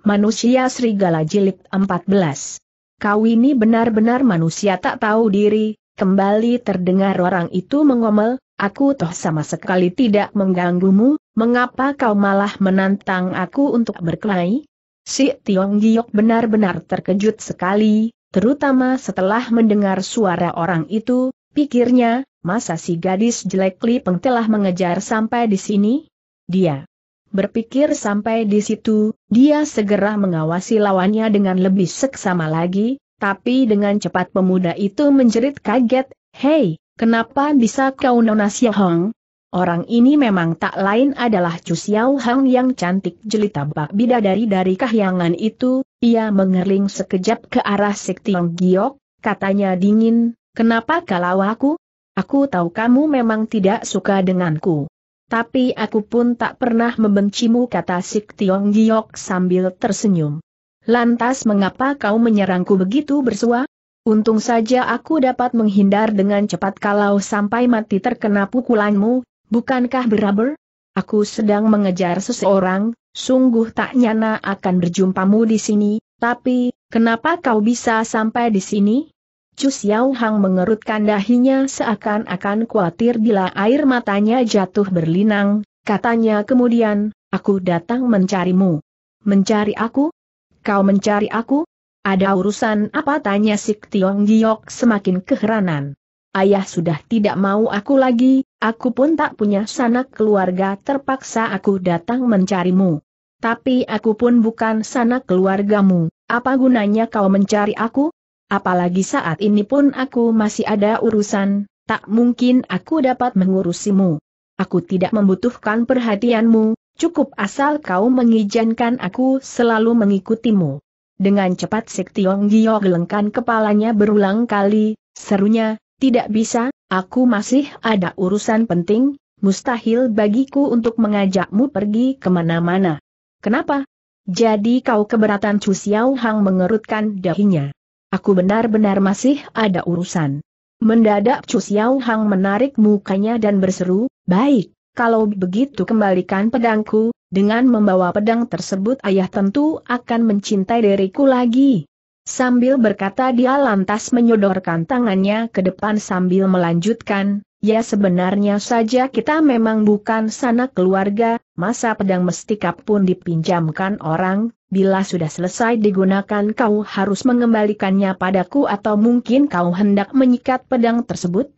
Manusia Serigala Jilid 14. Kau ini benar-benar manusia tak tahu diri, kembali terdengar orang itu mengomel, aku toh sama sekali tidak mengganggumu, mengapa kau malah menantang aku untuk berkelahi? Si Tiong Giok benar-benar terkejut sekali, terutama setelah mendengar suara orang itu, pikirnya, masa si gadis jelek Li Peng telah mengejar sampai di sini? Dia Berpikir sampai di situ, dia segera mengawasi lawannya dengan lebih seksama lagi, tapi dengan cepat pemuda itu menjerit kaget, Hei, kenapa bisa kau Nona Hong? Orang ini memang tak lain adalah Chu Xiao Hang yang cantik jelita bak bidadari dari kahyangan itu, ia mengerling sekejap ke arah Sektiong Giok, katanya dingin, kenapa kalau aku? Aku tahu kamu memang tidak suka denganku. Tapi aku pun tak pernah membencimu kata Sik Tiong Giok sambil tersenyum. Lantas mengapa kau menyerangku begitu bersua? Untung saja aku dapat menghindar dengan cepat kalau sampai mati terkena pukulanmu, bukankah beraber? Aku sedang mengejar seseorang, sungguh tak nyana akan berjumpamu di sini, tapi, kenapa kau bisa sampai di sini? Cu Xiao Hang mengerutkan dahinya seakan-akan khawatir bila air matanya jatuh berlinang, katanya kemudian, aku datang mencarimu. Mencari aku? Kau mencari aku? Ada urusan apa tanya Sik Tiong Giok semakin keheranan. Ayah sudah tidak mau aku lagi, aku pun tak punya sanak keluarga terpaksa aku datang mencarimu. Tapi aku pun bukan sanak keluargamu, apa gunanya kau mencari aku? apalagi saat ini pun aku masih ada urusan, tak mungkin aku dapat mengurusimu. Aku tidak membutuhkan perhatianmu, cukup asal kau mengizinkan aku selalu mengikutimu. Dengan cepat Sekti Tiong Gio gelengkan kepalanya berulang kali, serunya, tidak bisa, aku masih ada urusan penting, mustahil bagiku untuk mengajakmu pergi kemana-mana. Kenapa? Jadi kau keberatan Chu Hang mengerutkan dahinya. Aku benar-benar masih ada urusan. Mendadak Chu Xiao Hang menarik mukanya dan berseru, baik, kalau begitu kembalikan pedangku, dengan membawa pedang tersebut ayah tentu akan mencintai diriku lagi. Sambil berkata dia lantas menyodorkan tangannya ke depan sambil melanjutkan, ya sebenarnya saja kita memang bukan sanak keluarga, masa pedang mestika pun dipinjamkan orang, bila sudah selesai digunakan kau harus mengembalikannya padaku atau mungkin kau hendak menyikat pedang tersebut?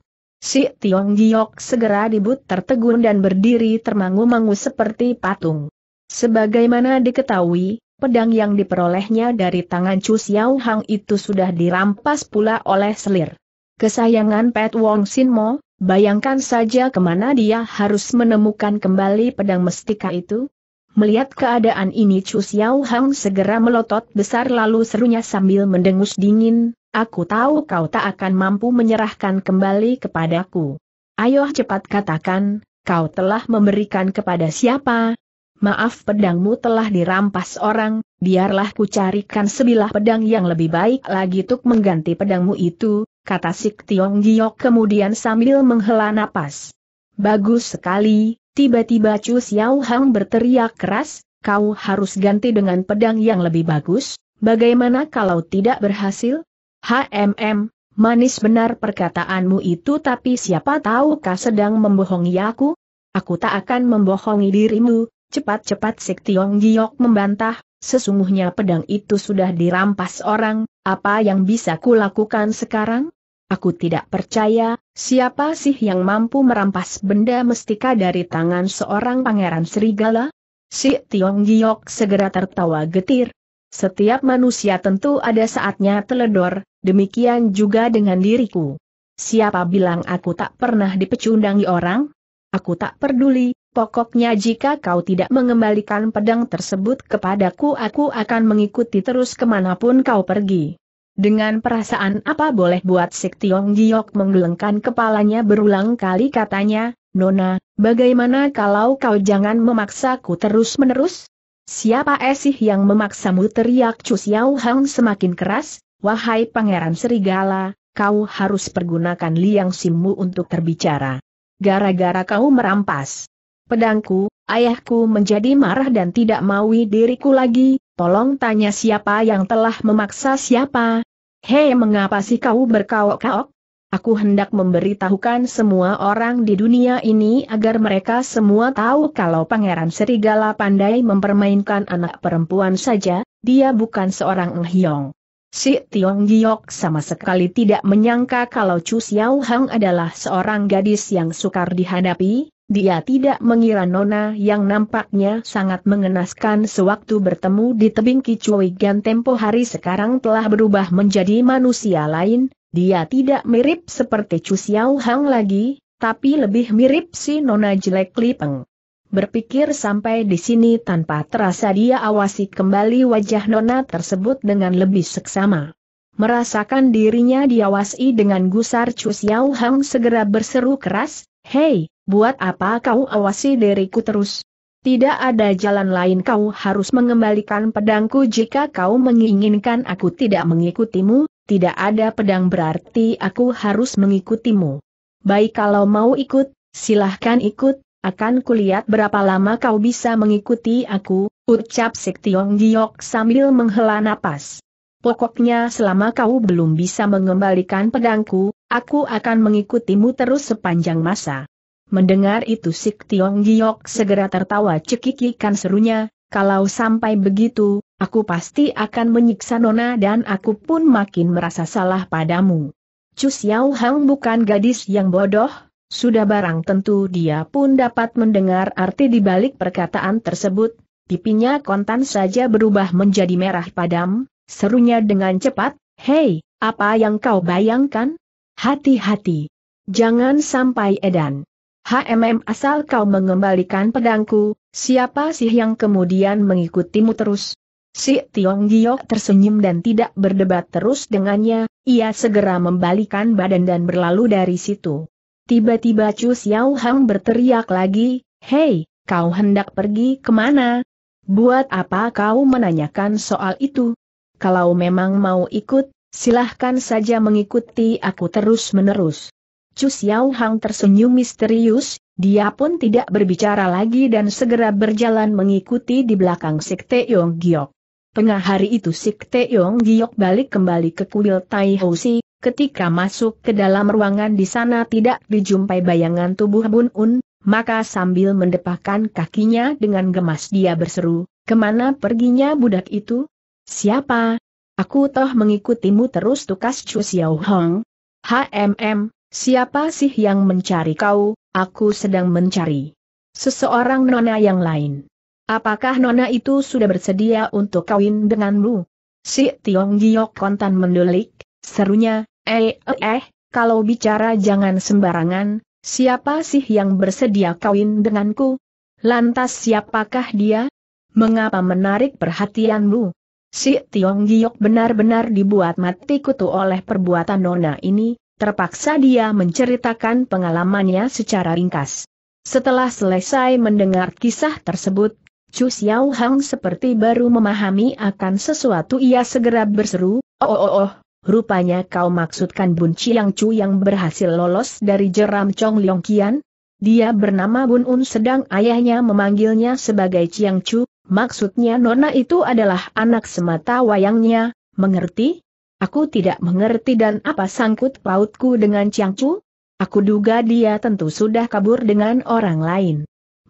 Si Tiong Giok segera dibut tertegun dan berdiri termangu-mangu seperti patung. Sebagaimana diketahui, pedang yang diperolehnya dari tangan Chu Xiao Hang itu sudah dirampas pula oleh selir. Kesayangan Pet Wong Sin Mo, bayangkan saja kemana dia harus menemukan kembali pedang mestika itu? Melihat keadaan ini Chu Xiao Hang segera melotot besar lalu serunya sambil mendengus dingin, aku tahu kau tak akan mampu menyerahkan kembali kepadaku. Ayo cepat katakan, kau telah memberikan kepada siapa? Maaf pedangmu telah dirampas orang, biarlah ku carikan sebilah pedang yang lebih baik lagi untuk mengganti pedangmu itu, kata Sik Tiong Giok kemudian sambil menghela napas. Bagus sekali, Tiba-tiba Chu Xiao Hang berteriak keras, kau harus ganti dengan pedang yang lebih bagus, bagaimana kalau tidak berhasil? HMM, manis benar perkataanmu itu tapi siapa tahu kau sedang membohongi aku? Aku tak akan membohongi dirimu, cepat-cepat Sik Tiong Giok membantah, sesungguhnya pedang itu sudah dirampas orang, apa yang bisa kulakukan sekarang? Aku tidak percaya, siapa sih yang mampu merampas benda mestika dari tangan seorang pangeran serigala? Si Tiong Giok segera tertawa getir. Setiap manusia tentu ada saatnya teledor, demikian juga dengan diriku. Siapa bilang aku tak pernah dipecundangi orang? Aku tak peduli, pokoknya jika kau tidak mengembalikan pedang tersebut kepadaku aku akan mengikuti terus kemanapun kau pergi. Dengan perasaan apa boleh buat Sik Tiong Giok menggelengkan kepalanya berulang kali katanya, Nona, bagaimana kalau kau jangan memaksaku terus-menerus? Siapa esih eh yang memaksamu teriak Chu Xiao Hang semakin keras, wahai pangeran serigala, kau harus pergunakan liang simmu untuk terbicara. Gara-gara kau merampas pedangku, ayahku menjadi marah dan tidak maui diriku lagi, Tolong tanya siapa yang telah memaksa siapa? Hei mengapa sih kau berkaok-kaok? Aku hendak memberitahukan semua orang di dunia ini agar mereka semua tahu kalau Pangeran Serigala pandai mempermainkan anak perempuan saja, dia bukan seorang Nghiong. Si Tiong Giok sama sekali tidak menyangka kalau Chu Xiao Hang adalah seorang gadis yang sukar dihadapi, dia tidak mengira Nona yang nampaknya sangat mengenaskan sewaktu bertemu di tebing Kicuigan tempo hari sekarang telah berubah menjadi manusia lain, dia tidak mirip seperti Chu Xiao Hang lagi, tapi lebih mirip si Nona jelek Lipeng. Berpikir sampai di sini tanpa terasa dia awasi kembali wajah Nona tersebut dengan lebih seksama. Merasakan dirinya diawasi dengan gusar Chu Xiao Hang segera berseru keras, Hei, buat apa kau awasi diriku terus? Tidak ada jalan lain kau harus mengembalikan pedangku jika kau menginginkan aku tidak mengikutimu, tidak ada pedang berarti aku harus mengikutimu. Baik kalau mau ikut, silahkan ikut, akan kulihat berapa lama kau bisa mengikuti aku, ucap Sektiong Giok sambil menghela napas. Pokoknya selama kau belum bisa mengembalikan pedangku, Aku akan mengikutimu terus sepanjang masa. Mendengar itu Sik Tiong Giok segera tertawa cekikikan serunya, kalau sampai begitu, aku pasti akan menyiksa Nona dan aku pun makin merasa salah padamu. Chu Xiao Hang bukan gadis yang bodoh, sudah barang tentu dia pun dapat mendengar arti dibalik perkataan tersebut, pipinya kontan saja berubah menjadi merah padam, serunya dengan cepat, Hei, apa yang kau bayangkan? Hati-hati. Jangan sampai edan. HMM asal kau mengembalikan pedangku, siapa sih yang kemudian mengikutimu terus? Si Tiong Giok tersenyum dan tidak berdebat terus dengannya, ia segera membalikan badan dan berlalu dari situ. Tiba-tiba Chu Xiao Hang berteriak lagi, Hei, kau hendak pergi kemana? Buat apa kau menanyakan soal itu? Kalau memang mau ikut, Silahkan saja mengikuti aku terus-menerus. Chu Xiao Hang tersenyum misterius, dia pun tidak berbicara lagi dan segera berjalan mengikuti di belakang Sikte Yong Giok. Tengah hari itu Sikte Yong Giok balik kembali ke kuil Tai Hosi, ketika masuk ke dalam ruangan di sana tidak dijumpai bayangan tubuh Bun Un, maka sambil mendepakan kakinya dengan gemas dia berseru, kemana perginya budak itu? Siapa, Aku toh mengikutimu terus tukas Chu Xiao Hong. HMM, siapa sih yang mencari kau, aku sedang mencari. Seseorang nona yang lain. Apakah nona itu sudah bersedia untuk kawin denganmu? Si Tiong Giok kontan mendelik, serunya, eh eh eh, kalau bicara jangan sembarangan, siapa sih yang bersedia kawin denganku? Lantas siapakah dia? Mengapa menarik perhatianmu? Si Tiong Giok benar-benar dibuat mati kutu oleh perbuatan Nona ini, terpaksa dia menceritakan pengalamannya secara ringkas. Setelah selesai mendengar kisah tersebut, Chu Xiao Hang seperti baru memahami akan sesuatu ia segera berseru, oh oh oh, rupanya kau maksudkan Bun Chiang Chu yang berhasil lolos dari jeram Chong Leong Kian? Dia bernama Bun Un sedang ayahnya memanggilnya sebagai Chiang Chu, Maksudnya Nona itu adalah anak semata wayangnya, mengerti? Aku tidak mengerti dan apa sangkut pautku dengan Chu? Aku duga dia tentu sudah kabur dengan orang lain.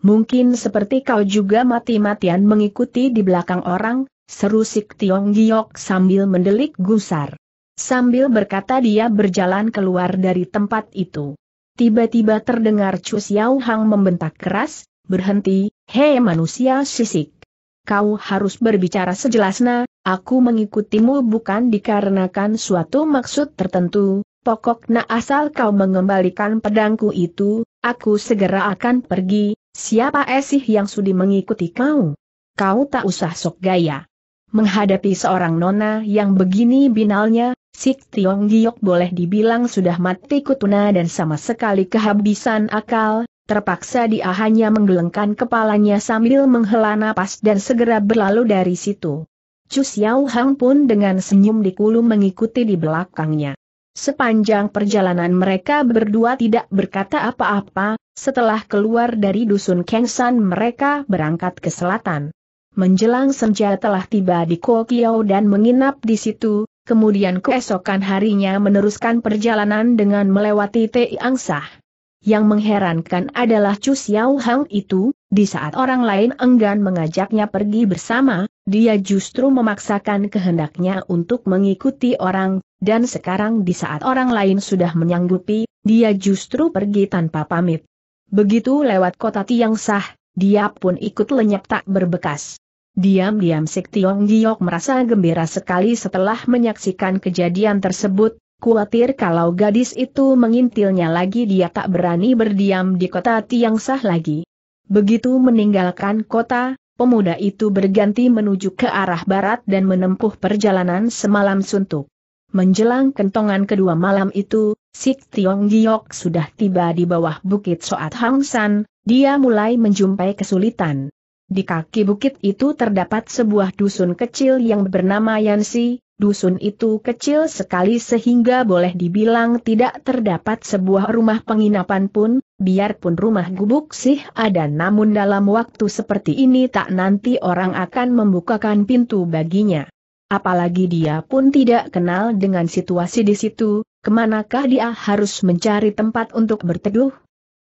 Mungkin seperti kau juga mati-matian mengikuti di belakang orang, seru Sik Tiong Giok sambil mendelik gusar. Sambil berkata dia berjalan keluar dari tempat itu. Tiba-tiba terdengar Chu Xiao Hang membentak keras, berhenti, hei manusia sisik kau harus berbicara sejelasnya, aku mengikutimu bukan dikarenakan suatu maksud tertentu, pokoknya asal kau mengembalikan pedangku itu, aku segera akan pergi, siapa esih yang sudi mengikuti kau? Kau tak usah sok gaya. Menghadapi seorang nona yang begini binalnya, Sik Tiong Giok boleh dibilang sudah mati kutuna dan sama sekali kehabisan akal, terpaksa dia hanya menggelengkan kepalanya sambil menghela napas dan segera berlalu dari situ. Chu Xiao Hang pun dengan senyum di kulum mengikuti di belakangnya. Sepanjang perjalanan mereka berdua tidak berkata apa-apa, setelah keluar dari dusun Kengsan mereka berangkat ke selatan. Menjelang senja telah tiba di Kokiao dan menginap di situ, kemudian keesokan harinya meneruskan perjalanan dengan melewati Tei yang mengherankan adalah Chu Xiao Hang itu, di saat orang lain enggan mengajaknya pergi bersama, dia justru memaksakan kehendaknya untuk mengikuti orang, dan sekarang di saat orang lain sudah menyanggupi, dia justru pergi tanpa pamit. Begitu lewat kota Tiang Sah, dia pun ikut lenyap tak berbekas. Diam-diam Sik Tiong Giok merasa gembira sekali setelah menyaksikan kejadian tersebut, Kuatir kalau gadis itu mengintilnya lagi dia tak berani berdiam di kota Tiang Sah lagi. Begitu meninggalkan kota, pemuda itu berganti menuju ke arah barat dan menempuh perjalanan semalam suntuk. Menjelang kentongan kedua malam itu, Sik Tiong Giok sudah tiba di bawah bukit Soat Hang San, dia mulai menjumpai kesulitan. Di kaki bukit itu terdapat sebuah dusun kecil yang bernama Yansi, dusun itu kecil sekali sehingga boleh dibilang tidak terdapat sebuah rumah penginapan pun, biarpun rumah gubuk sih ada namun dalam waktu seperti ini tak nanti orang akan membukakan pintu baginya. Apalagi dia pun tidak kenal dengan situasi di situ, kemanakah dia harus mencari tempat untuk berteduh,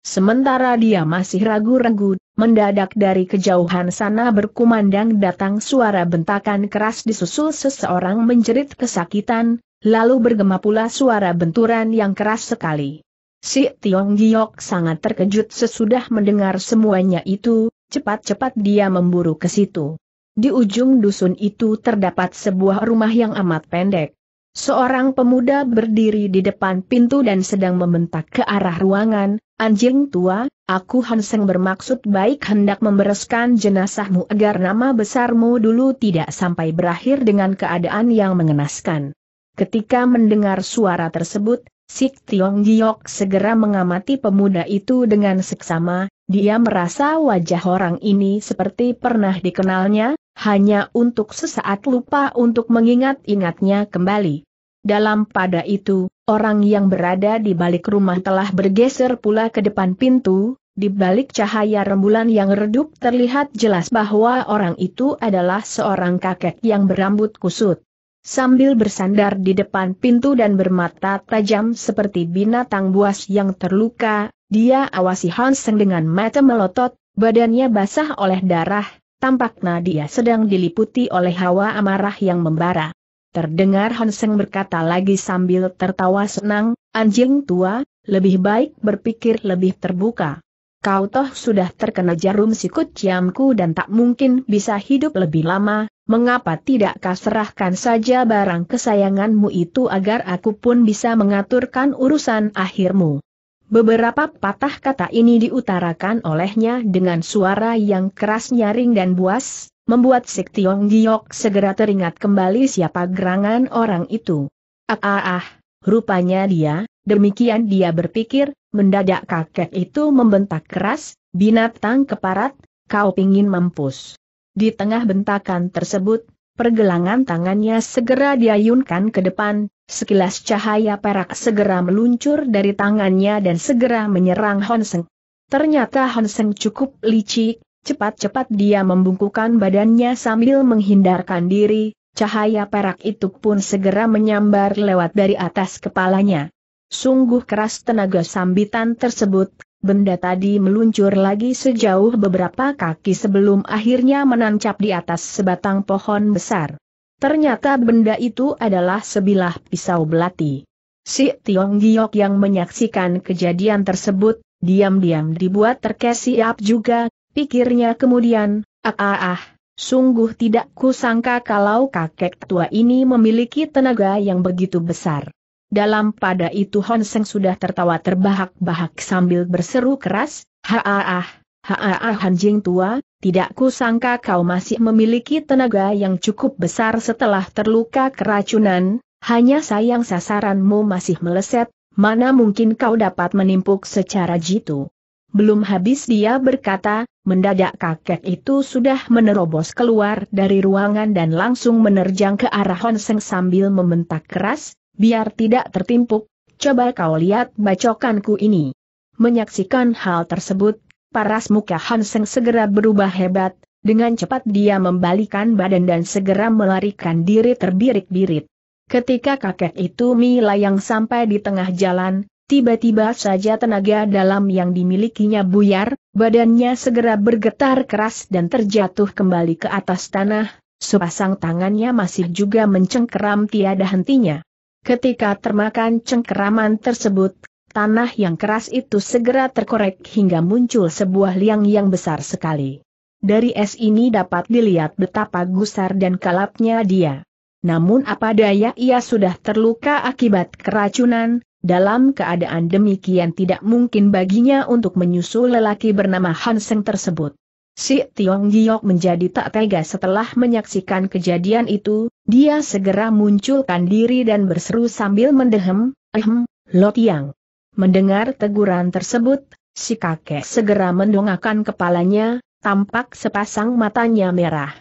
Sementara dia masih ragu-ragu, mendadak dari kejauhan sana berkumandang datang suara bentakan keras disusul seseorang menjerit kesakitan, lalu bergema pula suara benturan yang keras sekali. Si Tiong Giok sangat terkejut sesudah mendengar semuanya itu, cepat-cepat dia memburu ke situ. Di ujung dusun itu terdapat sebuah rumah yang amat pendek. Seorang pemuda berdiri di depan pintu dan sedang membentak ke arah ruangan, Anjing tua, aku Hanseng bermaksud baik hendak membereskan jenazahmu agar nama besarmu dulu tidak sampai berakhir dengan keadaan yang mengenaskan. Ketika mendengar suara tersebut, Sik Tiong Giok segera mengamati pemuda itu dengan seksama, dia merasa wajah orang ini seperti pernah dikenalnya, hanya untuk sesaat lupa untuk mengingat-ingatnya kembali. Dalam pada itu, Orang yang berada di balik rumah telah bergeser pula ke depan pintu, di balik cahaya rembulan yang redup terlihat jelas bahwa orang itu adalah seorang kakek yang berambut kusut. Sambil bersandar di depan pintu dan bermata tajam seperti binatang buas yang terluka, dia awasi Hansen dengan mata melotot, badannya basah oleh darah, tampaknya dia sedang diliputi oleh hawa amarah yang membara. Terdengar Hanseng berkata lagi sambil tertawa senang, anjing tua, lebih baik berpikir lebih terbuka. Kau toh sudah terkena jarum sikut ciamku dan tak mungkin bisa hidup lebih lama, mengapa tidak kau serahkan saja barang kesayanganmu itu agar aku pun bisa mengaturkan urusan akhirmu. Beberapa patah kata ini diutarakan olehnya dengan suara yang keras nyaring dan buas, membuat Sik Tiong Giok segera teringat kembali siapa gerangan orang itu. Ah ah ah, rupanya dia, demikian dia berpikir, mendadak kakek itu membentak keras, binatang keparat, kau pingin mampus. Di tengah bentakan tersebut, pergelangan tangannya segera diayunkan ke depan, sekilas cahaya perak segera meluncur dari tangannya dan segera menyerang Honseng. Ternyata Honseng cukup licik, Cepat-cepat dia membungkukan badannya sambil menghindarkan diri, cahaya perak itu pun segera menyambar lewat dari atas kepalanya. Sungguh keras tenaga sambitan tersebut, benda tadi meluncur lagi sejauh beberapa kaki sebelum akhirnya menancap di atas sebatang pohon besar. Ternyata benda itu adalah sebilah pisau belati. Si Tiong Giok yang menyaksikan kejadian tersebut, diam-diam dibuat terkesiap juga, Pikirnya kemudian, ah ah ah, sungguh tidak kusangka kalau kakek tua ini memiliki tenaga yang begitu besar. Dalam pada itu Seng sudah tertawa terbahak-bahak sambil berseru keras, ha ah ah, ha ah ah Hanjing tua, tidak kusangka kau masih memiliki tenaga yang cukup besar setelah terluka keracunan, hanya sayang sasaranmu masih meleset, mana mungkin kau dapat menimpuk secara jitu. Belum habis dia berkata, mendadak kakek itu sudah menerobos keluar dari ruangan dan langsung menerjang ke arah Honseng sambil membentak keras, biar tidak tertimpuk, coba kau lihat bacokanku ini. Menyaksikan hal tersebut, paras muka Honseng segera berubah hebat, dengan cepat dia membalikan badan dan segera melarikan diri terbirik-birit. Ketika kakek itu melayang sampai di tengah jalan, Tiba-tiba saja tenaga dalam yang dimilikinya buyar, badannya segera bergetar keras dan terjatuh kembali ke atas tanah, sepasang tangannya masih juga mencengkeram tiada hentinya. Ketika termakan cengkeraman tersebut, tanah yang keras itu segera terkorek hingga muncul sebuah liang yang besar sekali. Dari es ini dapat dilihat betapa gusar dan kalapnya dia. Namun apa daya ia sudah terluka akibat keracunan, dalam keadaan demikian tidak mungkin baginya untuk menyusul lelaki bernama Hanseng tersebut. Si Tiong Giok menjadi tak tega setelah menyaksikan kejadian itu, dia segera munculkan diri dan berseru sambil mendehem, ehem, Lo Tiang. Mendengar teguran tersebut, si kakek segera mendongakkan kepalanya, tampak sepasang matanya merah.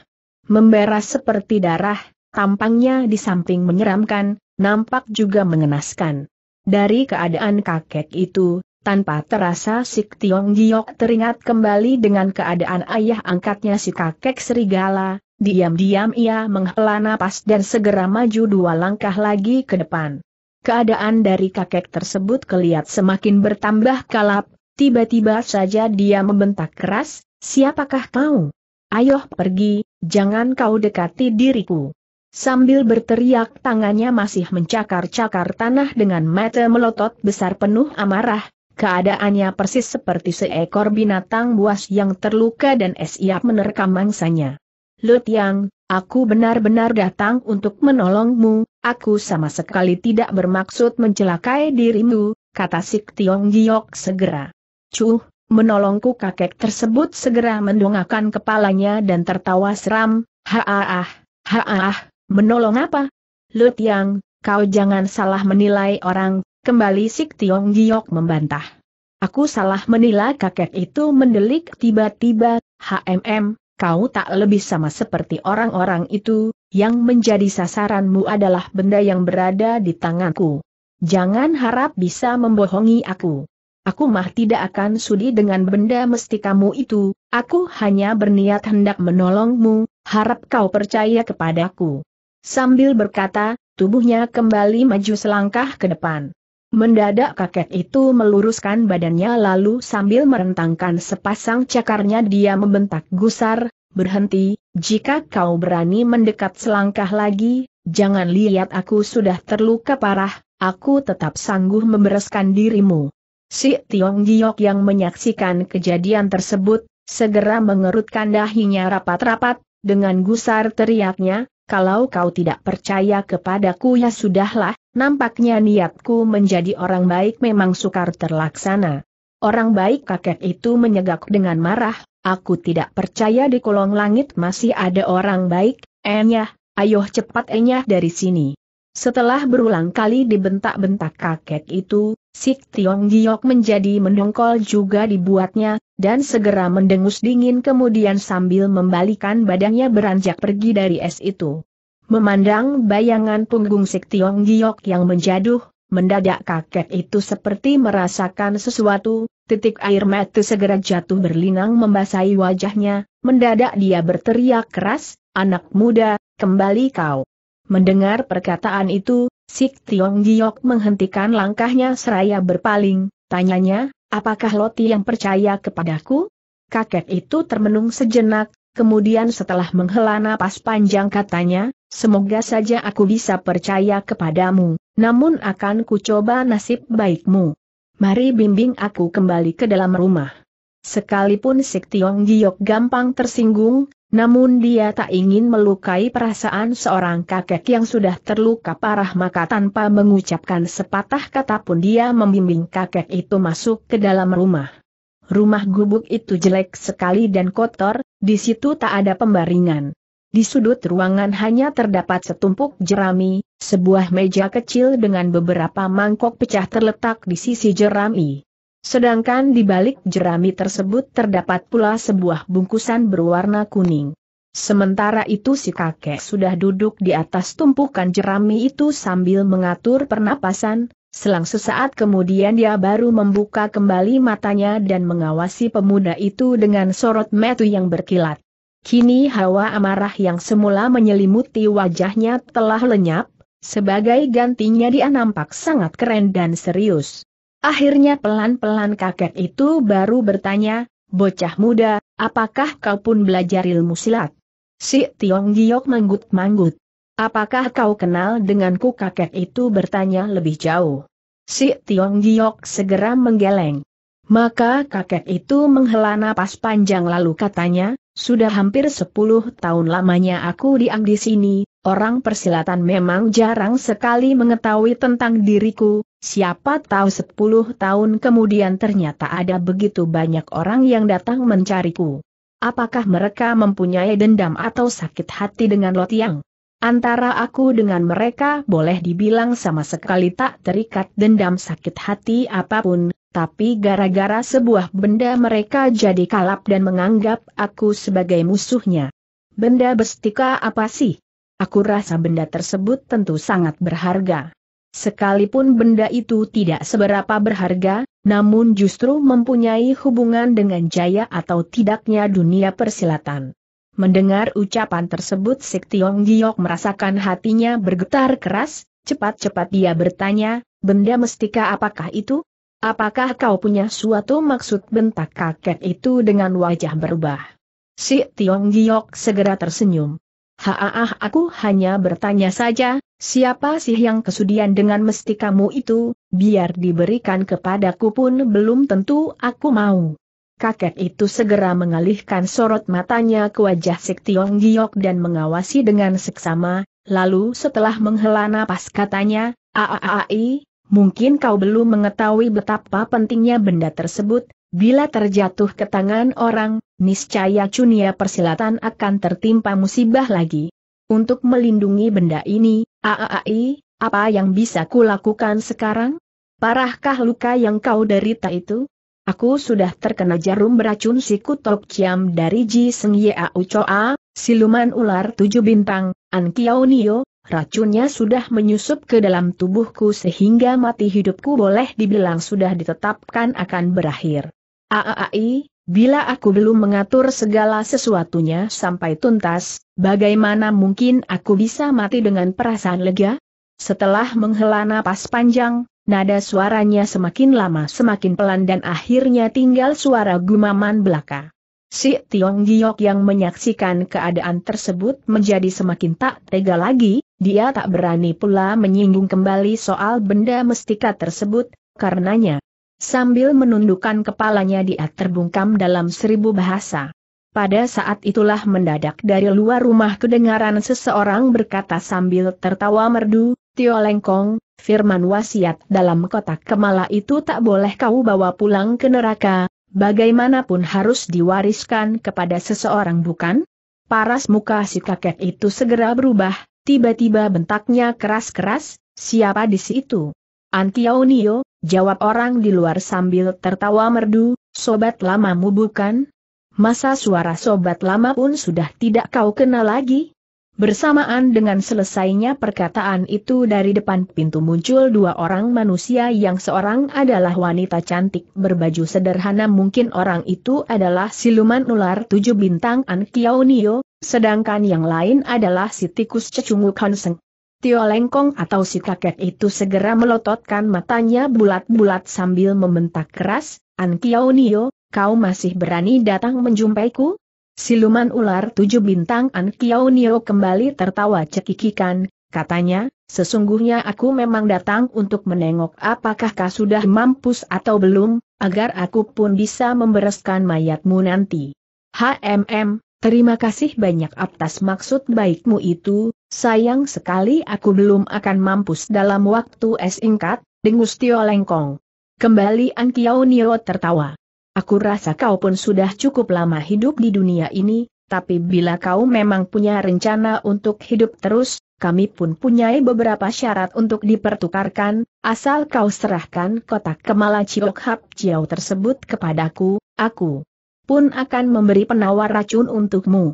Membara seperti darah, tampangnya di samping menyeramkan, nampak juga mengenaskan. Dari keadaan kakek itu, tanpa terasa si Tiong Giok teringat kembali dengan keadaan ayah angkatnya si kakek serigala, diam-diam ia menghela napas dan segera maju dua langkah lagi ke depan. Keadaan dari kakek tersebut kelihat semakin bertambah kalap, tiba-tiba saja dia membentak keras, siapakah kau? Ayo pergi, jangan kau dekati diriku. Sambil berteriak tangannya masih mencakar-cakar tanah dengan mata melotot besar penuh amarah, keadaannya persis seperti seekor binatang buas yang terluka dan siap menerkam mangsanya. Lut Yang, aku benar-benar datang untuk menolongmu, aku sama sekali tidak bermaksud mencelakai dirimu, kata Sik Tiong Giok segera. Cuh, menolongku kakek tersebut segera mendongakkan kepalanya dan tertawa seram, haaah, haaah, Menolong apa? Lut Yang, kau jangan salah menilai orang, kembali Sik Tiong Giok membantah. Aku salah menilai kakek itu mendelik tiba-tiba, HMM, kau tak lebih sama seperti orang-orang itu, yang menjadi sasaranmu adalah benda yang berada di tanganku. Jangan harap bisa membohongi aku. Aku mah tidak akan sudi dengan benda mesti kamu itu, aku hanya berniat hendak menolongmu, harap kau percaya kepadaku. Sambil berkata, tubuhnya kembali maju selangkah ke depan. Mendadak kakek itu meluruskan badannya lalu sambil merentangkan sepasang cakarnya dia membentak gusar, berhenti, jika kau berani mendekat selangkah lagi, jangan lihat aku sudah terluka parah, aku tetap sanggup membereskan dirimu. Si Tiong Giok yang menyaksikan kejadian tersebut, segera mengerutkan dahinya rapat-rapat, dengan gusar teriaknya, kalau kau tidak percaya kepadaku ya sudahlah, nampaknya niatku menjadi orang baik memang sukar terlaksana. Orang baik kakek itu menyegak dengan marah, aku tidak percaya di kolong langit masih ada orang baik, enyah, ayo cepat enyah dari sini. Setelah berulang kali dibentak-bentak kakek itu, Sik Tiong Giok menjadi mendongkol juga dibuatnya dan segera mendengus dingin kemudian sambil membalikan badannya beranjak pergi dari es itu. Memandang bayangan punggung Siktiong Giok yang menjaduh, mendadak kakek itu seperti merasakan sesuatu, titik air mata segera jatuh berlinang membasahi wajahnya, mendadak dia berteriak keras, anak muda, kembali kau. Mendengar perkataan itu, Siktiong Giok menghentikan langkahnya seraya berpaling, tanyanya, Apakah Loti yang percaya kepadaku? Kakek itu termenung sejenak, kemudian setelah menghela napas panjang katanya, semoga saja aku bisa percaya kepadamu, namun akan ku coba nasib baikmu. Mari bimbing aku kembali ke dalam rumah. Sekalipun Sik Tiong Giok gampang tersinggung, namun dia tak ingin melukai perasaan seorang kakek yang sudah terluka parah maka tanpa mengucapkan sepatah kata pun dia membimbing kakek itu masuk ke dalam rumah. Rumah gubuk itu jelek sekali dan kotor, di situ tak ada pembaringan. Di sudut ruangan hanya terdapat setumpuk jerami, sebuah meja kecil dengan beberapa mangkok pecah terletak di sisi jerami. Sedangkan di balik jerami tersebut terdapat pula sebuah bungkusan berwarna kuning. Sementara itu si kakek sudah duduk di atas tumpukan jerami itu sambil mengatur pernapasan, selang sesaat kemudian dia baru membuka kembali matanya dan mengawasi pemuda itu dengan sorot metu yang berkilat. Kini hawa amarah yang semula menyelimuti wajahnya telah lenyap, sebagai gantinya dia nampak sangat keren dan serius. Akhirnya pelan-pelan kakek itu baru bertanya, bocah muda, apakah kau pun belajar ilmu silat? Si Tiong Giok manggut-manggut. Apakah kau kenal denganku kakek itu bertanya lebih jauh. Si Tiong Giok segera menggeleng. Maka kakek itu menghela napas panjang lalu katanya, sudah hampir sepuluh tahun lamanya aku diang di sini, orang persilatan memang jarang sekali mengetahui tentang diriku, Siapa tahu sepuluh tahun kemudian ternyata ada begitu banyak orang yang datang mencariku. Apakah mereka mempunyai dendam atau sakit hati dengan Lotiang? Antara aku dengan mereka boleh dibilang sama sekali tak terikat dendam sakit hati apapun, tapi gara-gara sebuah benda mereka jadi kalap dan menganggap aku sebagai musuhnya. Benda bestika apa sih? Aku rasa benda tersebut tentu sangat berharga. Sekalipun benda itu tidak seberapa berharga, namun justru mempunyai hubungan dengan jaya atau tidaknya dunia persilatan. Mendengar ucapan tersebut Sik Tiong Giok merasakan hatinya bergetar keras, cepat-cepat dia bertanya, benda mestika apakah itu? Apakah kau punya suatu maksud bentak kakek itu dengan wajah berubah? Si Tiong Giok segera tersenyum. Haah aku hanya bertanya saja, siapa sih yang kesudian dengan mesti kamu itu, biar diberikan kepadaku pun belum tentu aku mau. Kakek itu segera mengalihkan sorot matanya ke wajah Sektiong Giok dan mengawasi dengan seksama, lalu setelah menghela napas katanya, Aaai, mungkin kau belum mengetahui betapa pentingnya benda tersebut, bila terjatuh ke tangan orang, niscaya cunia persilatan akan tertimpa musibah lagi. Untuk melindungi benda ini, AAI, apa yang bisa kulakukan sekarang? Parahkah luka yang kau derita itu? Aku sudah terkena jarum beracun si kutok ciam dari Ji Seng Yau Choa, siluman ular tujuh bintang, An Kiao Nio, racunnya sudah menyusup ke dalam tubuhku sehingga mati hidupku boleh dibilang sudah ditetapkan akan berakhir. AAI, Bila aku belum mengatur segala sesuatunya sampai tuntas, bagaimana mungkin aku bisa mati dengan perasaan lega? Setelah menghela napas panjang, nada suaranya semakin lama semakin pelan dan akhirnya tinggal suara gumaman belaka. Si Tiong Giok yang menyaksikan keadaan tersebut menjadi semakin tak tega lagi, dia tak berani pula menyinggung kembali soal benda mestika tersebut, karenanya, Sambil menundukkan kepalanya dia terbungkam dalam seribu bahasa. Pada saat itulah mendadak dari luar rumah kedengaran seseorang berkata sambil tertawa merdu, Tio Lengkong, firman wasiat dalam kotak kemala itu tak boleh kau bawa pulang ke neraka, bagaimanapun harus diwariskan kepada seseorang bukan? Paras muka si kakek itu segera berubah, tiba-tiba bentaknya keras-keras, siapa di situ? Antiaunio, Jawab orang di luar sambil tertawa merdu, sobat lamamu bukan? Masa suara sobat lama pun sudah tidak kau kenal lagi? Bersamaan dengan selesainya perkataan itu dari depan pintu muncul dua orang manusia yang seorang adalah wanita cantik berbaju sederhana mungkin orang itu adalah siluman ular tujuh bintang An sedangkan yang lain adalah si tikus Cecungu Hanseng. Tio Lengkong atau si kakek itu segera melototkan matanya bulat-bulat sambil membentak keras, An Kiao kau masih berani datang menjumpaiku? Siluman ular tujuh bintang An Kiao kembali tertawa cekikikan, katanya, sesungguhnya aku memang datang untuk menengok apakah kau sudah mampus atau belum, agar aku pun bisa membereskan mayatmu nanti. HMM, terima kasih banyak atas maksud baikmu itu, Sayang sekali aku belum akan mampus dalam waktu singkat, dengus Tio Lengkong. Kembali An Kiao Nio tertawa. Aku rasa kau pun sudah cukup lama hidup di dunia ini, tapi bila kau memang punya rencana untuk hidup terus, kami pun punya beberapa syarat untuk dipertukarkan, asal kau serahkan kotak kemala Chiok Hap Ciao tersebut kepadaku, aku pun akan memberi penawar racun untukmu.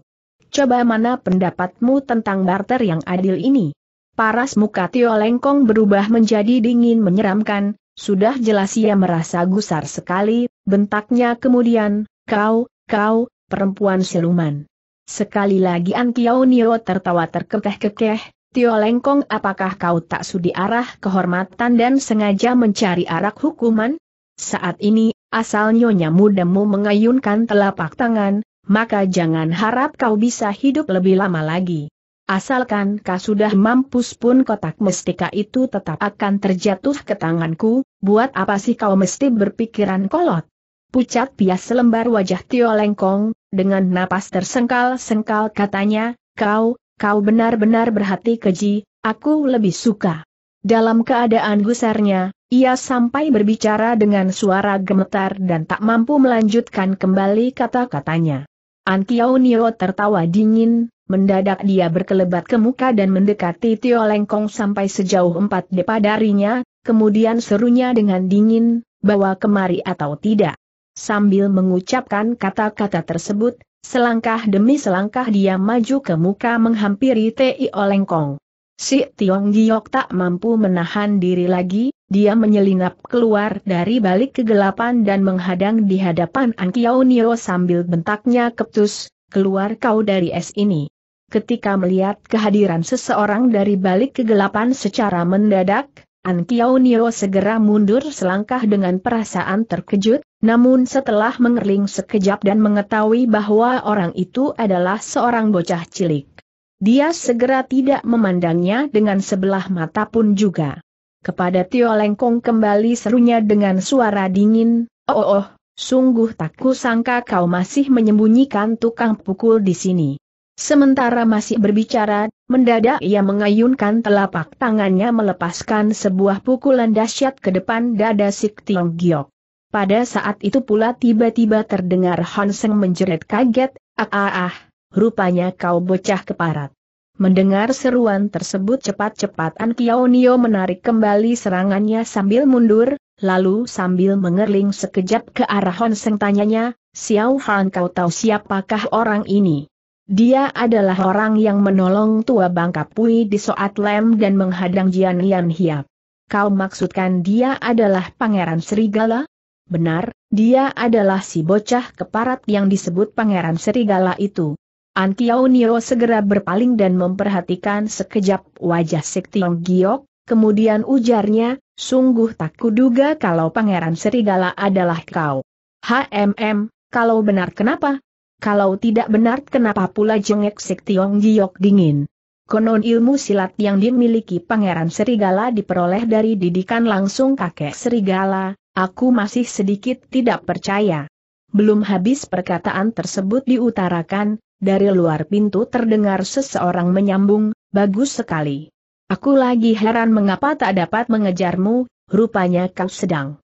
Coba mana pendapatmu tentang barter yang adil ini? Paras muka Tio Lengkong berubah menjadi dingin menyeramkan, sudah jelas ia merasa gusar sekali, bentaknya kemudian, kau, kau, perempuan siluman. Sekali lagi An Kiao Nio tertawa terkekeh-kekeh, Tio Lengkong apakah kau tak sudi arah kehormatan dan sengaja mencari arak hukuman? Saat ini, asal nyonya mudamu mengayunkan telapak tangan, maka jangan harap kau bisa hidup lebih lama lagi. Asalkan kau sudah mampus pun kotak mestika itu tetap akan terjatuh ke tanganku, buat apa sih kau mesti berpikiran kolot? Pucat pias selembar wajah Tio Lengkong, dengan napas tersengkal-sengkal katanya, kau, kau benar-benar berhati keji, aku lebih suka. Dalam keadaan gusarnya, ia sampai berbicara dengan suara gemetar dan tak mampu melanjutkan kembali kata-katanya. Nio tertawa dingin, mendadak dia berkelebat ke muka dan mendekati Tio Lengkong sampai sejauh empat depa darinya, kemudian serunya dengan dingin, bawa kemari atau tidak. Sambil mengucapkan kata-kata tersebut, selangkah demi selangkah dia maju ke muka menghampiri Tio Lengkong. Si Tiong Giok tak mampu menahan diri lagi, dia menyelinap keluar dari balik kegelapan dan menghadang di hadapan Angkiao Nio sambil bentaknya keptus, keluar kau dari es ini. Ketika melihat kehadiran seseorang dari balik kegelapan secara mendadak, Angkiao Nio segera mundur selangkah dengan perasaan terkejut, namun setelah mengerling sekejap dan mengetahui bahwa orang itu adalah seorang bocah cilik dia segera tidak memandangnya dengan sebelah mata pun juga. Kepada Tio Lengkong kembali serunya dengan suara dingin, oh, oh oh, sungguh tak kusangka kau masih menyembunyikan tukang pukul di sini. Sementara masih berbicara, mendadak ia mengayunkan telapak tangannya melepaskan sebuah pukulan dahsyat ke depan dada Sik Tiong Giok. Pada saat itu pula tiba-tiba terdengar Hanseng Seng menjerit kaget, ah ah ah, rupanya kau bocah keparat. Mendengar seruan tersebut cepat cepat An Kionio menarik kembali serangannya sambil mundur, lalu sambil mengerling sekejap ke arah Hon Seng tanyanya, Xiao Han kau tahu siapakah orang ini? Dia adalah orang yang menolong tua bangka Pui di Soat Lem dan menghadang Jian Yan Hiap. Kau maksudkan dia adalah Pangeran Serigala? Benar, dia adalah si bocah keparat yang disebut Pangeran Serigala itu. Antionio segera berpaling dan memperhatikan sekejap wajah Sektiong Giok, kemudian ujarnya, sungguh tak kuduga kalau Pangeran Serigala adalah kau. HMM, kalau benar kenapa? Kalau tidak benar kenapa pula jengek Sektiong Giok dingin? Konon ilmu silat yang dimiliki Pangeran Serigala diperoleh dari didikan langsung kakek Serigala, aku masih sedikit tidak percaya. Belum habis perkataan tersebut diutarakan, dari luar pintu terdengar seseorang menyambung, bagus sekali. Aku lagi heran mengapa tak dapat mengejarmu, rupanya kau sedang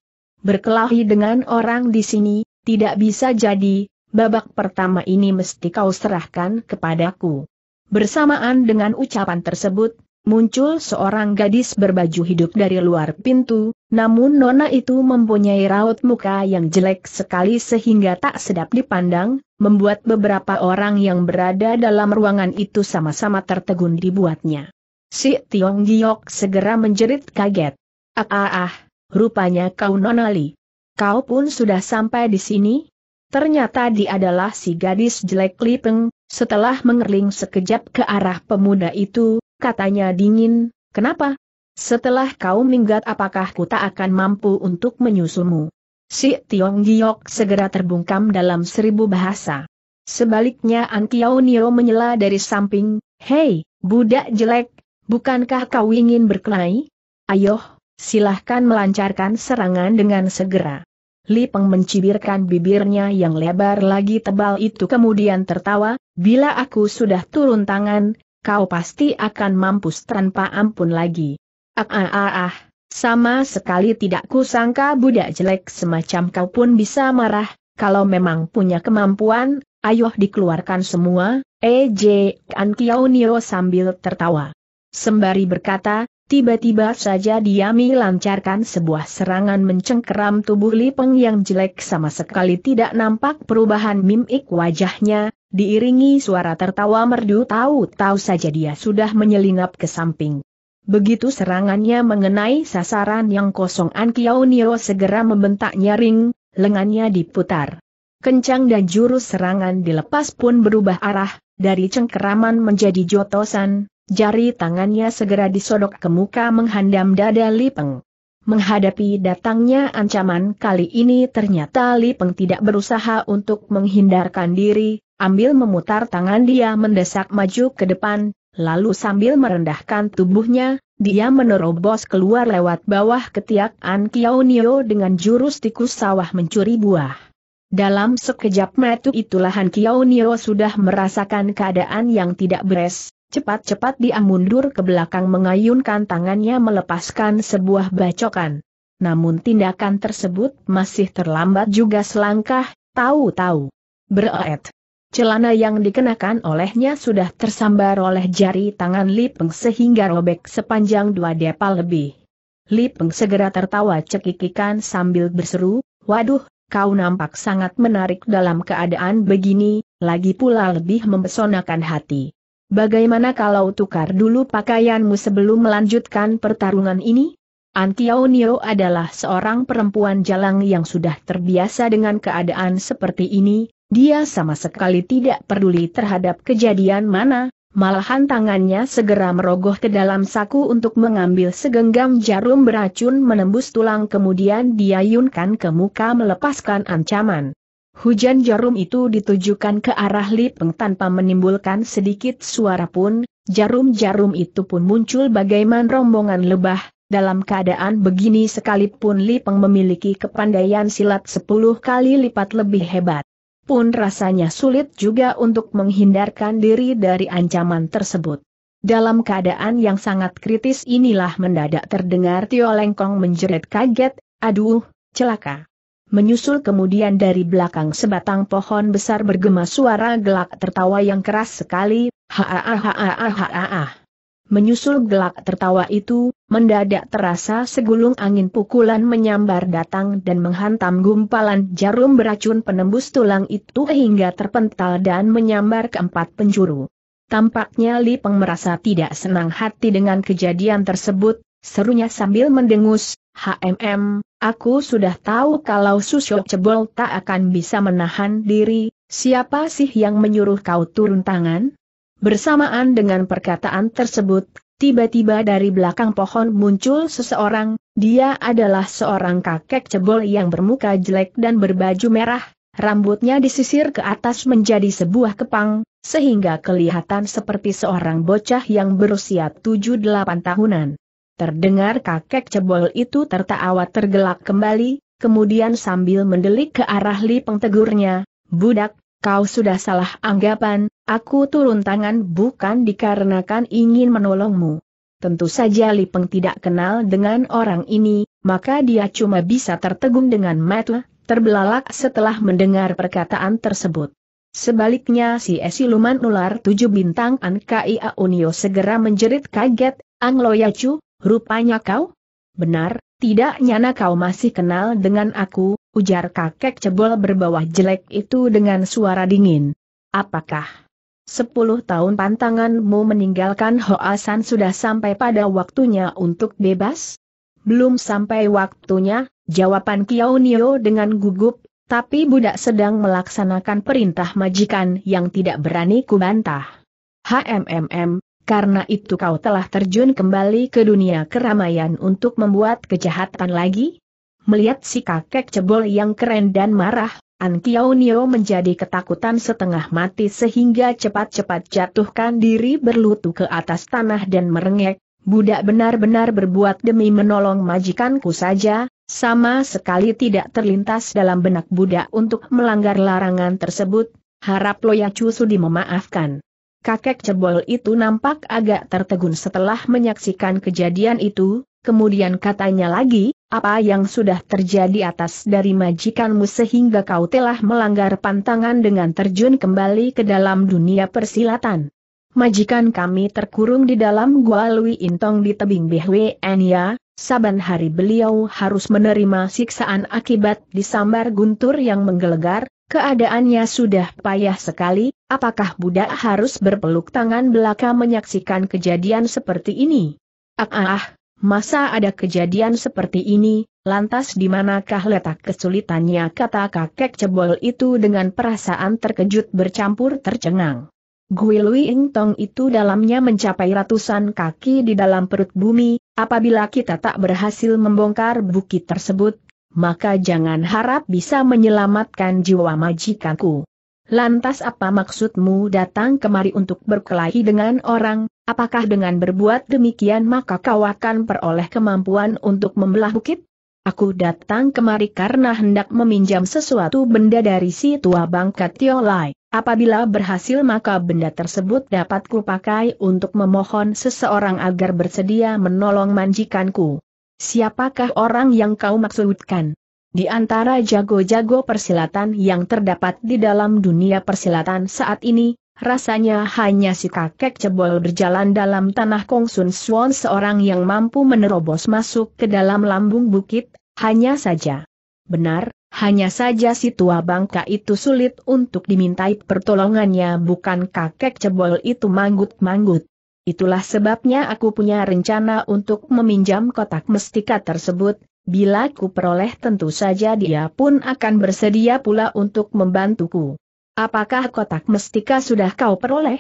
berkelahi dengan orang di sini, tidak bisa jadi, babak pertama ini mesti kau serahkan kepadaku. Bersamaan dengan ucapan tersebut, muncul seorang gadis berbaju hidup dari luar pintu, namun Nona itu mempunyai raut muka yang jelek sekali sehingga tak sedap dipandang, membuat beberapa orang yang berada dalam ruangan itu sama-sama tertegun dibuatnya. Si Tiong Giok segera menjerit kaget. Ah ah ah, rupanya kau Nonali. Kau pun sudah sampai di sini? Ternyata dia adalah si gadis jelek Li setelah mengerling sekejap ke arah pemuda itu, katanya dingin, kenapa? Setelah kau minggat apakah ku tak akan mampu untuk menyusulmu? Si Tiong Giok segera terbungkam dalam seribu bahasa. Sebaliknya Antiao Nio menyela dari samping, Hei, budak jelek, bukankah kau ingin berkelahi? Ayoh, silahkan melancarkan serangan dengan segera. Li Peng mencibirkan bibirnya yang lebar lagi tebal itu kemudian tertawa, bila aku sudah turun tangan, kau pasti akan mampus tanpa ampun lagi. Ah, ah, ah, ah Sama sekali tidak kusangka budak jelek semacam kau pun bisa marah, kalau memang punya kemampuan, ayoh dikeluarkan semua, EJ eh, An sambil tertawa. Sembari berkata, tiba-tiba saja dia melancarkan sebuah serangan mencengkeram tubuh Lipeng yang jelek sama sekali tidak nampak perubahan mimik wajahnya, diiringi suara tertawa merdu tahu-tahu saja dia sudah menyelinap ke samping. Begitu serangannya mengenai sasaran yang kosong An Kiao Nio segera membentak nyaring, lengannya diputar. Kencang dan jurus serangan dilepas pun berubah arah, dari cengkeraman menjadi jotosan, jari tangannya segera disodok ke muka menghandam dada Lipeng. Menghadapi datangnya ancaman kali ini ternyata Lipeng tidak berusaha untuk menghindarkan diri, ambil memutar tangan dia mendesak maju ke depan, Lalu sambil merendahkan tubuhnya, dia menerobos keluar lewat bawah ketiak An Kiao Nio dengan jurus tikus sawah mencuri buah. Dalam sekejap metu itulah Han Kiao Nio sudah merasakan keadaan yang tidak beres, cepat-cepat dia mundur ke belakang mengayunkan tangannya melepaskan sebuah bacokan. Namun tindakan tersebut masih terlambat juga selangkah, tahu-tahu. Beret. Celana yang dikenakan olehnya sudah tersambar oleh jari tangan Li sehingga robek sepanjang dua depa lebih. Li segera tertawa cekikikan sambil berseru, Waduh, kau nampak sangat menarik dalam keadaan begini, lagi pula lebih mempesonakan hati. Bagaimana kalau tukar dulu pakaianmu sebelum melanjutkan pertarungan ini? Antiao Nio adalah seorang perempuan jalang yang sudah terbiasa dengan keadaan seperti ini, dia sama sekali tidak peduli terhadap kejadian mana, malahan tangannya segera merogoh ke dalam saku untuk mengambil segenggam jarum beracun menembus tulang kemudian diayunkan ke muka melepaskan ancaman. Hujan jarum itu ditujukan ke arah Lipeng tanpa menimbulkan sedikit suara pun, jarum-jarum itu pun muncul bagaiman rombongan lebah, dalam keadaan begini sekalipun Lipeng memiliki kepandaian silat 10 kali lipat lebih hebat pun rasanya sulit juga untuk menghindarkan diri dari ancaman tersebut. Dalam keadaan yang sangat kritis inilah mendadak terdengar Tio Lengkong menjerit kaget, aduh, celaka. Menyusul kemudian dari belakang sebatang pohon besar bergema suara gelak tertawa yang keras sekali, ha haa haa haa haa. Menyusul gelak tertawa itu, mendadak terasa segulung angin pukulan menyambar datang dan menghantam gumpalan jarum beracun penembus tulang itu hingga terpental dan menyambar keempat penjuru. Tampaknya Li Peng merasa tidak senang hati dengan kejadian tersebut, serunya sambil mendengus, HMM, aku sudah tahu kalau Susyo Cebol tak akan bisa menahan diri, siapa sih yang menyuruh kau turun tangan? Bersamaan dengan perkataan tersebut, tiba-tiba dari belakang pohon muncul seseorang, dia adalah seorang kakek cebol yang bermuka jelek dan berbaju merah, rambutnya disisir ke atas menjadi sebuah kepang, sehingga kelihatan seperti seorang bocah yang berusia 7-8 tahunan. Terdengar kakek cebol itu tertawa tergelak kembali, kemudian sambil mendelik ke arah Li Pengtegurnya, Budak, kau sudah salah anggapan, aku turun tangan bukan dikarenakan ingin menolongmu. Tentu saja Lipeng tidak kenal dengan orang ini, maka dia cuma bisa tertegun dengan mata, terbelalak setelah mendengar perkataan tersebut. Sebaliknya si Esiluman Ular Tujuh Bintang An Kia Unio segera menjerit kaget, Ang Loyacu, rupanya kau? Benar, tidak nyana kau masih kenal dengan aku, ujar kakek cebol berbawah jelek itu dengan suara dingin. Apakah sepuluh tahun pantanganmu meninggalkan Hoasan sudah sampai pada waktunya untuk bebas? Belum sampai waktunya, jawaban Kiao Nio dengan gugup, tapi budak sedang melaksanakan perintah majikan yang tidak berani kubantah. HMMM, karena itu kau telah terjun kembali ke dunia keramaian untuk membuat kejahatan lagi? Melihat si kakek cebol yang keren dan marah, An Kiao menjadi ketakutan setengah mati sehingga cepat-cepat jatuhkan diri berlutu ke atas tanah dan merengek, budak benar-benar berbuat demi menolong majikanku saja, sama sekali tidak terlintas dalam benak budak untuk melanggar larangan tersebut, harap Loya cusu Sudi memaafkan. Kakek cebol itu nampak agak tertegun setelah menyaksikan kejadian itu, Kemudian katanya lagi, apa yang sudah terjadi atas dari majikanmu sehingga kau telah melanggar pantangan dengan terjun kembali ke dalam dunia persilatan. Majikan kami terkurung di dalam gua Lui Intong di tebing BWN ya, saban hari beliau harus menerima siksaan akibat disambar guntur yang menggelegar, keadaannya sudah payah sekali, apakah budak harus berpeluk tangan belaka menyaksikan kejadian seperti ini? Ah ah, ah Masa ada kejadian seperti ini, lantas di manakah letak kesulitannya kata kakek cebol itu dengan perasaan terkejut bercampur tercengang. Gui Lui Ing Tong itu dalamnya mencapai ratusan kaki di dalam perut bumi, apabila kita tak berhasil membongkar bukit tersebut, maka jangan harap bisa menyelamatkan jiwa majikanku. Lantas apa maksudmu datang kemari untuk berkelahi dengan orang, Apakah dengan berbuat demikian maka kau akan peroleh kemampuan untuk membelah bukit? Aku datang kemari karena hendak meminjam sesuatu benda dari si tua bangkat Tiolai. Apabila berhasil maka benda tersebut dapat kupakai untuk memohon seseorang agar bersedia menolong manjikanku. Siapakah orang yang kau maksudkan? Di antara jago-jago persilatan yang terdapat di dalam dunia persilatan saat ini, rasanya hanya si kakek cebol berjalan dalam tanah Kongsun Swan seorang yang mampu menerobos masuk ke dalam lambung bukit, hanya saja. Benar, hanya saja si tua bangka itu sulit untuk dimintai pertolongannya bukan kakek cebol itu manggut-manggut. Itulah sebabnya aku punya rencana untuk meminjam kotak mestika tersebut, bila ku peroleh tentu saja dia pun akan bersedia pula untuk membantuku. Apakah kotak mestika sudah kau peroleh?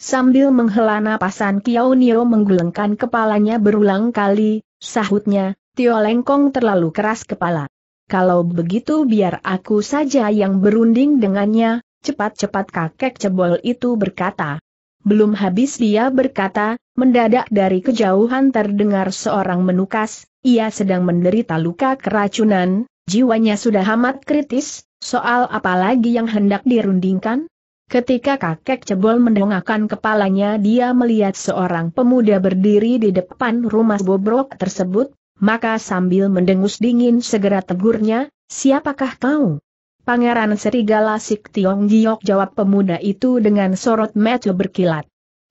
Sambil menghela napasan Kiao Nio menggulengkan kepalanya berulang kali, sahutnya, Tio Lengkong terlalu keras kepala. Kalau begitu biar aku saja yang berunding dengannya, cepat-cepat kakek cebol itu berkata. Belum habis dia berkata, mendadak dari kejauhan terdengar seorang menukas, ia sedang menderita luka keracunan, jiwanya sudah amat kritis, Soal apa lagi yang hendak dirundingkan? Ketika kakek cebol mendongakkan kepalanya dia melihat seorang pemuda berdiri di depan rumah bobrok tersebut, maka sambil mendengus dingin segera tegurnya, siapakah kau? Pangeran Serigala Sik Tiong Giok jawab pemuda itu dengan sorot mata berkilat.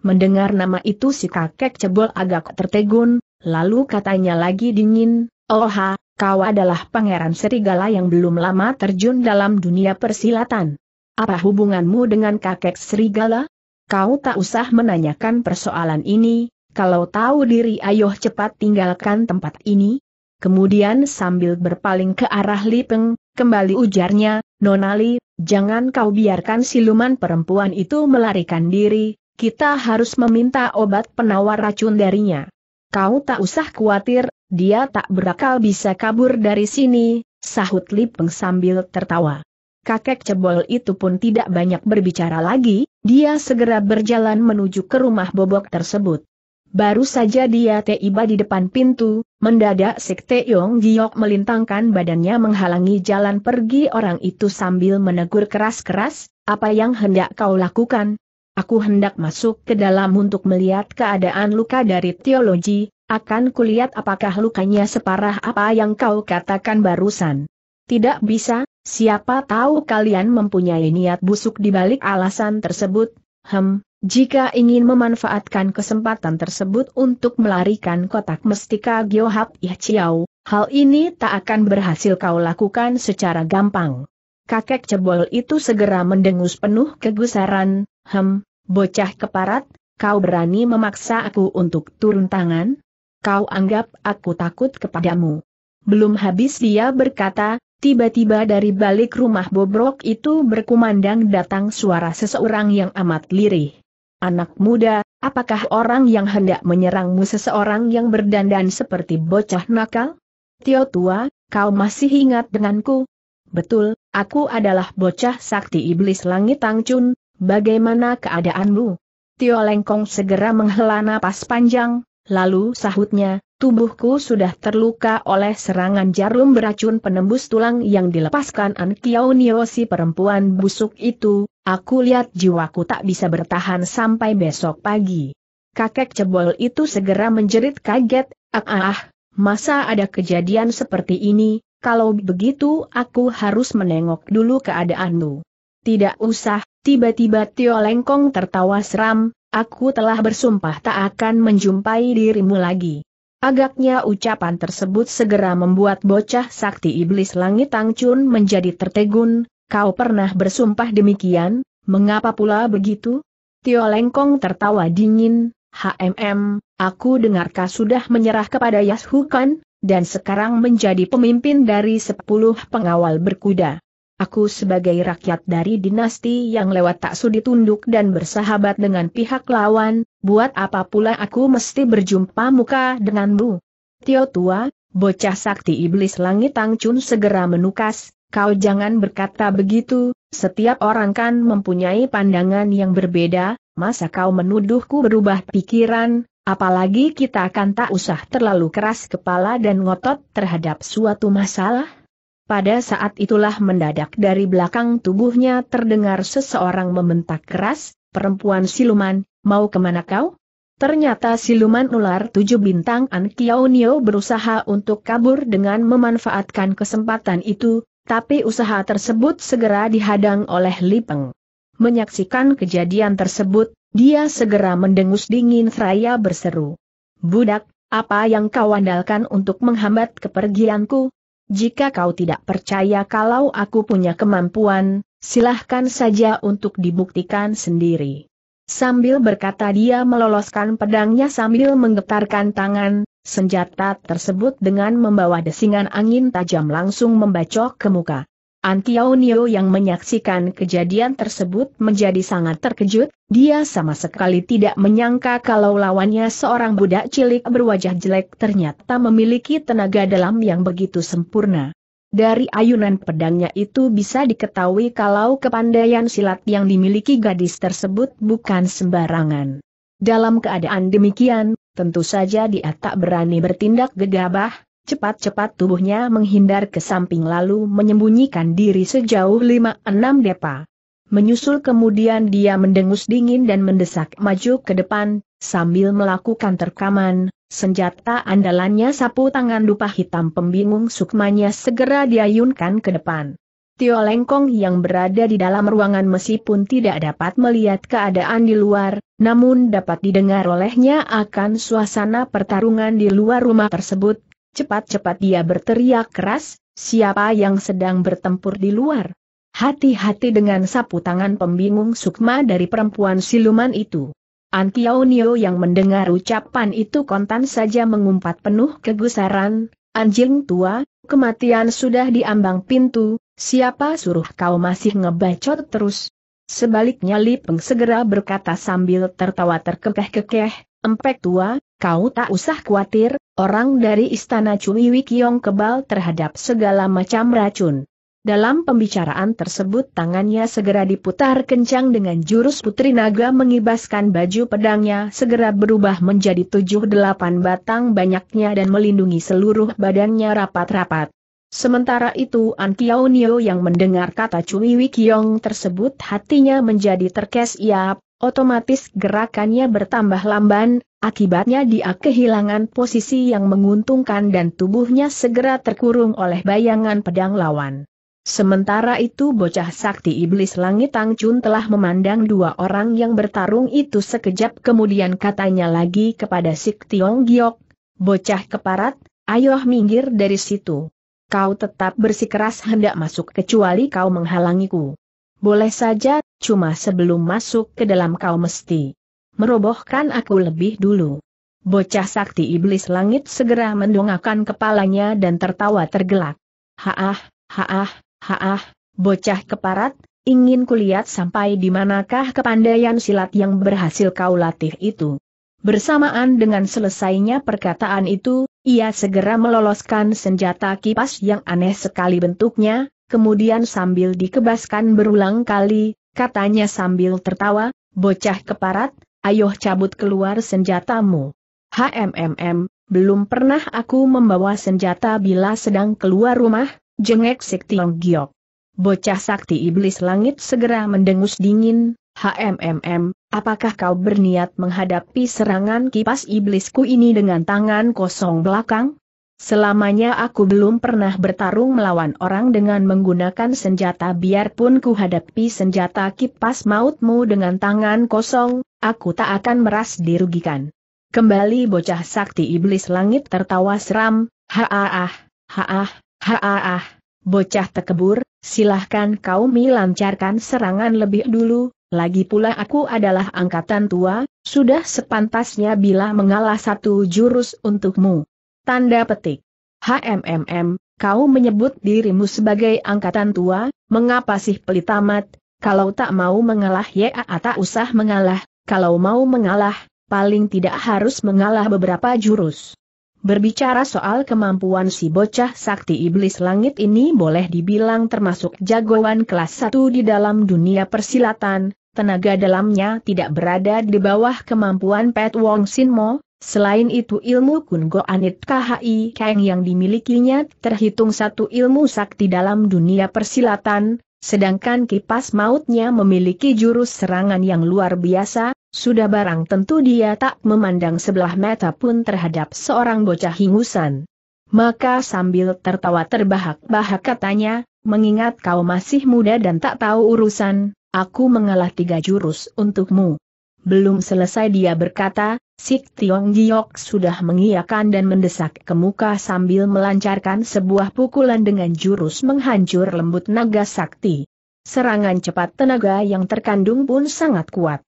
Mendengar nama itu si kakek cebol agak tertegun, lalu katanya lagi dingin, Oha, Kau adalah pangeran serigala yang belum lama terjun dalam dunia persilatan. Apa hubunganmu dengan kakek serigala? Kau tak usah menanyakan persoalan ini, kalau tahu diri ayo cepat tinggalkan tempat ini. Kemudian sambil berpaling ke arah Lipeng, kembali ujarnya, Nonali, jangan kau biarkan siluman perempuan itu melarikan diri, kita harus meminta obat penawar racun darinya. Kau tak usah khawatir, dia tak berakal bisa kabur dari sini, sahut Lipeng sambil tertawa. Kakek cebol itu pun tidak banyak berbicara lagi, dia segera berjalan menuju ke rumah bobok tersebut. Baru saja dia tiba di depan pintu, mendadak Sekte Yong Giok melintangkan badannya menghalangi jalan pergi orang itu sambil menegur keras-keras, apa yang hendak kau lakukan? Aku hendak masuk ke dalam untuk melihat keadaan luka dari teologi, akan kulihat apakah lukanya separah apa yang kau katakan barusan. Tidak bisa, siapa tahu kalian mempunyai niat busuk di balik alasan tersebut, hem, jika ingin memanfaatkan kesempatan tersebut untuk melarikan kotak mestika Giohap Yahciao, hal ini tak akan berhasil kau lakukan secara gampang. Kakek cebol itu segera mendengus penuh kegusaran, hem, bocah keparat, kau berani memaksa aku untuk turun tangan? kau anggap aku takut kepadamu. Belum habis dia berkata, tiba-tiba dari balik rumah bobrok itu berkumandang datang suara seseorang yang amat lirih. Anak muda, apakah orang yang hendak menyerangmu seseorang yang berdandan seperti bocah nakal? Tio tua, kau masih ingat denganku? Betul, aku adalah bocah sakti iblis langit Tangcun, bagaimana keadaanmu? Tio Lengkong segera menghela napas panjang, Lalu sahutnya, tubuhku sudah terluka oleh serangan jarum beracun penembus tulang yang dilepaskan An Kiao Nio si perempuan busuk itu, aku lihat jiwaku tak bisa bertahan sampai besok pagi. Kakek cebol itu segera menjerit kaget, ah ah ah, masa ada kejadian seperti ini, kalau begitu aku harus menengok dulu keadaanmu. Tidak usah, tiba-tiba Tio Lengkong tertawa seram, aku telah bersumpah tak akan menjumpai dirimu lagi. Agaknya ucapan tersebut segera membuat bocah sakti iblis langit Tangcun menjadi tertegun, kau pernah bersumpah demikian, mengapa pula begitu? Tio Lengkong tertawa dingin, HMM, aku dengarkah sudah menyerah kepada Yashukan, dan sekarang menjadi pemimpin dari sepuluh pengawal berkuda. Aku sebagai rakyat dari dinasti yang lewat tak sudi tunduk dan bersahabat dengan pihak lawan, buat apa pula aku mesti berjumpa muka denganmu? Tio tua, bocah sakti iblis langit Chun segera menukas, kau jangan berkata begitu, setiap orang kan mempunyai pandangan yang berbeda, masa kau menuduhku berubah pikiran, apalagi kita akan tak usah terlalu keras kepala dan ngotot terhadap suatu masalah? Pada saat itulah mendadak dari belakang tubuhnya terdengar seseorang membentak keras, perempuan siluman, mau kemana kau? Ternyata siluman ular tujuh bintang An Kiao berusaha untuk kabur dengan memanfaatkan kesempatan itu, tapi usaha tersebut segera dihadang oleh Lipeng. Menyaksikan kejadian tersebut, dia segera mendengus dingin seraya berseru. Budak, apa yang kau andalkan untuk menghambat kepergianku, jika kau tidak percaya kalau aku punya kemampuan, silahkan saja untuk dibuktikan sendiri. Sambil berkata dia meloloskan pedangnya sambil menggetarkan tangan, senjata tersebut dengan membawa desingan angin tajam langsung membacok ke muka. Antionio yang menyaksikan kejadian tersebut menjadi sangat terkejut, dia sama sekali tidak menyangka kalau lawannya seorang budak cilik berwajah jelek ternyata memiliki tenaga dalam yang begitu sempurna. Dari ayunan pedangnya itu bisa diketahui kalau kepandaian silat yang dimiliki gadis tersebut bukan sembarangan. Dalam keadaan demikian, tentu saja dia tak berani bertindak gegabah, Cepat-cepat tubuhnya menghindar ke samping lalu menyembunyikan diri sejauh lima 6 depa. Menyusul kemudian dia mendengus dingin dan mendesak maju ke depan, sambil melakukan terkaman, senjata andalannya sapu tangan dupa hitam pembingung sukmanya segera diayunkan ke depan. Tio Lengkong yang berada di dalam ruangan meskipun tidak dapat melihat keadaan di luar, namun dapat didengar olehnya akan suasana pertarungan di luar rumah tersebut, Cepat-cepat dia berteriak keras, siapa yang sedang bertempur di luar? Hati-hati dengan sapu tangan pembingung sukma dari perempuan siluman itu. Nio yang mendengar ucapan itu kontan saja mengumpat penuh kegusaran, anjing tua, kematian sudah diambang pintu, siapa suruh kau masih ngebacot terus? Sebaliknya Lipeng segera berkata sambil tertawa terkekeh-kekeh, Empek tua, kau tak usah khawatir, orang dari istana Cui Wikiong kebal terhadap segala macam racun. Dalam pembicaraan tersebut tangannya segera diputar kencang dengan jurus putri naga mengibaskan baju pedangnya segera berubah menjadi tujuh delapan batang banyaknya dan melindungi seluruh badannya rapat-rapat. Sementara itu An Kiao Nio yang mendengar kata Cui Wikiong tersebut hatinya menjadi terkesiap, Otomatis gerakannya bertambah lamban, akibatnya dia kehilangan posisi yang menguntungkan dan tubuhnya segera terkurung oleh bayangan pedang lawan. Sementara itu bocah sakti iblis langit Tang Chun telah memandang dua orang yang bertarung itu sekejap kemudian katanya lagi kepada Sik Tiong Giok, bocah keparat, ayoh minggir dari situ. Kau tetap bersikeras hendak masuk kecuali kau menghalangiku. Boleh saja cuma sebelum masuk ke dalam kau mesti merobohkan aku lebih dulu. Bocah sakti iblis langit segera mendongakkan kepalanya dan tertawa tergelak. Haah, haah, haah, bocah keparat, ingin kulihat sampai di manakah kepandaian silat yang berhasil kau latih itu. Bersamaan dengan selesainya perkataan itu, ia segera meloloskan senjata kipas yang aneh sekali bentuknya, kemudian sambil dikebaskan berulang kali, katanya sambil tertawa, bocah keparat, ayo cabut keluar senjatamu. HMMM, belum pernah aku membawa senjata bila sedang keluar rumah, jengek Sik Tiong Giok. Bocah sakti iblis langit segera mendengus dingin, HMMM, apakah kau berniat menghadapi serangan kipas iblisku ini dengan tangan kosong belakang? Selamanya aku belum pernah bertarung melawan orang dengan menggunakan senjata biarpun kuhadapi senjata kipas mautmu dengan tangan kosong, aku tak akan meras dirugikan. Kembali bocah sakti iblis langit tertawa seram, haaah, haaah, haaah, bocah tekebur, silahkan kau melancarkan serangan lebih dulu, lagi pula aku adalah angkatan tua, sudah sepantasnya bila mengalah satu jurus untukmu. Tanda petik. HMMM, kau menyebut dirimu sebagai angkatan tua, mengapa sih pelit amat, kalau tak mau mengalah ya ah, tak usah mengalah, kalau mau mengalah, paling tidak harus mengalah beberapa jurus. Berbicara soal kemampuan si bocah sakti iblis langit ini boleh dibilang termasuk jagoan kelas 1 di dalam dunia persilatan, tenaga dalamnya tidak berada di bawah kemampuan Pet Wong Sin Mo, Selain itu ilmu Kungo Anit KHI Kang yang dimilikinya terhitung satu ilmu sakti dalam dunia persilatan, sedangkan kipas mautnya memiliki jurus serangan yang luar biasa, sudah barang tentu dia tak memandang sebelah mata pun terhadap seorang bocah hingusan. Maka sambil tertawa terbahak-bahak katanya, mengingat kau masih muda dan tak tahu urusan, aku mengalah tiga jurus untukmu. Belum selesai dia berkata, Sik Tiong Giok sudah mengiakan dan mendesak ke muka sambil melancarkan sebuah pukulan dengan jurus menghancur lembut naga sakti. Serangan cepat tenaga yang terkandung pun sangat kuat.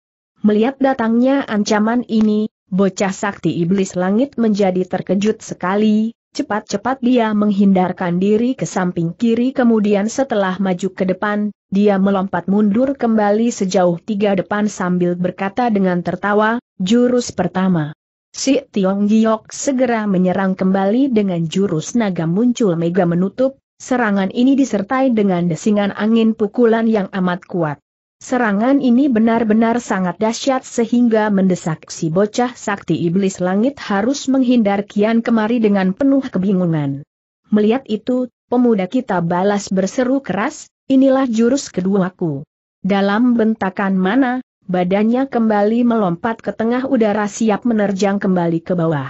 Melihat datangnya ancaman ini, bocah sakti iblis langit menjadi terkejut sekali, Cepat-cepat dia menghindarkan diri ke samping kiri kemudian setelah maju ke depan, dia melompat mundur kembali sejauh tiga depan sambil berkata dengan tertawa, Jurus pertama. Si Tiong Giok segera menyerang kembali dengan jurus naga muncul mega menutup, serangan ini disertai dengan desingan angin pukulan yang amat kuat. Serangan ini benar-benar sangat dahsyat sehingga mendesak si bocah sakti iblis langit harus menghindar kian kemari dengan penuh kebingungan. Melihat itu, pemuda kita balas berseru keras, inilah jurus kedua keduaku. Dalam bentakan mana, badannya kembali melompat ke tengah udara siap menerjang kembali ke bawah.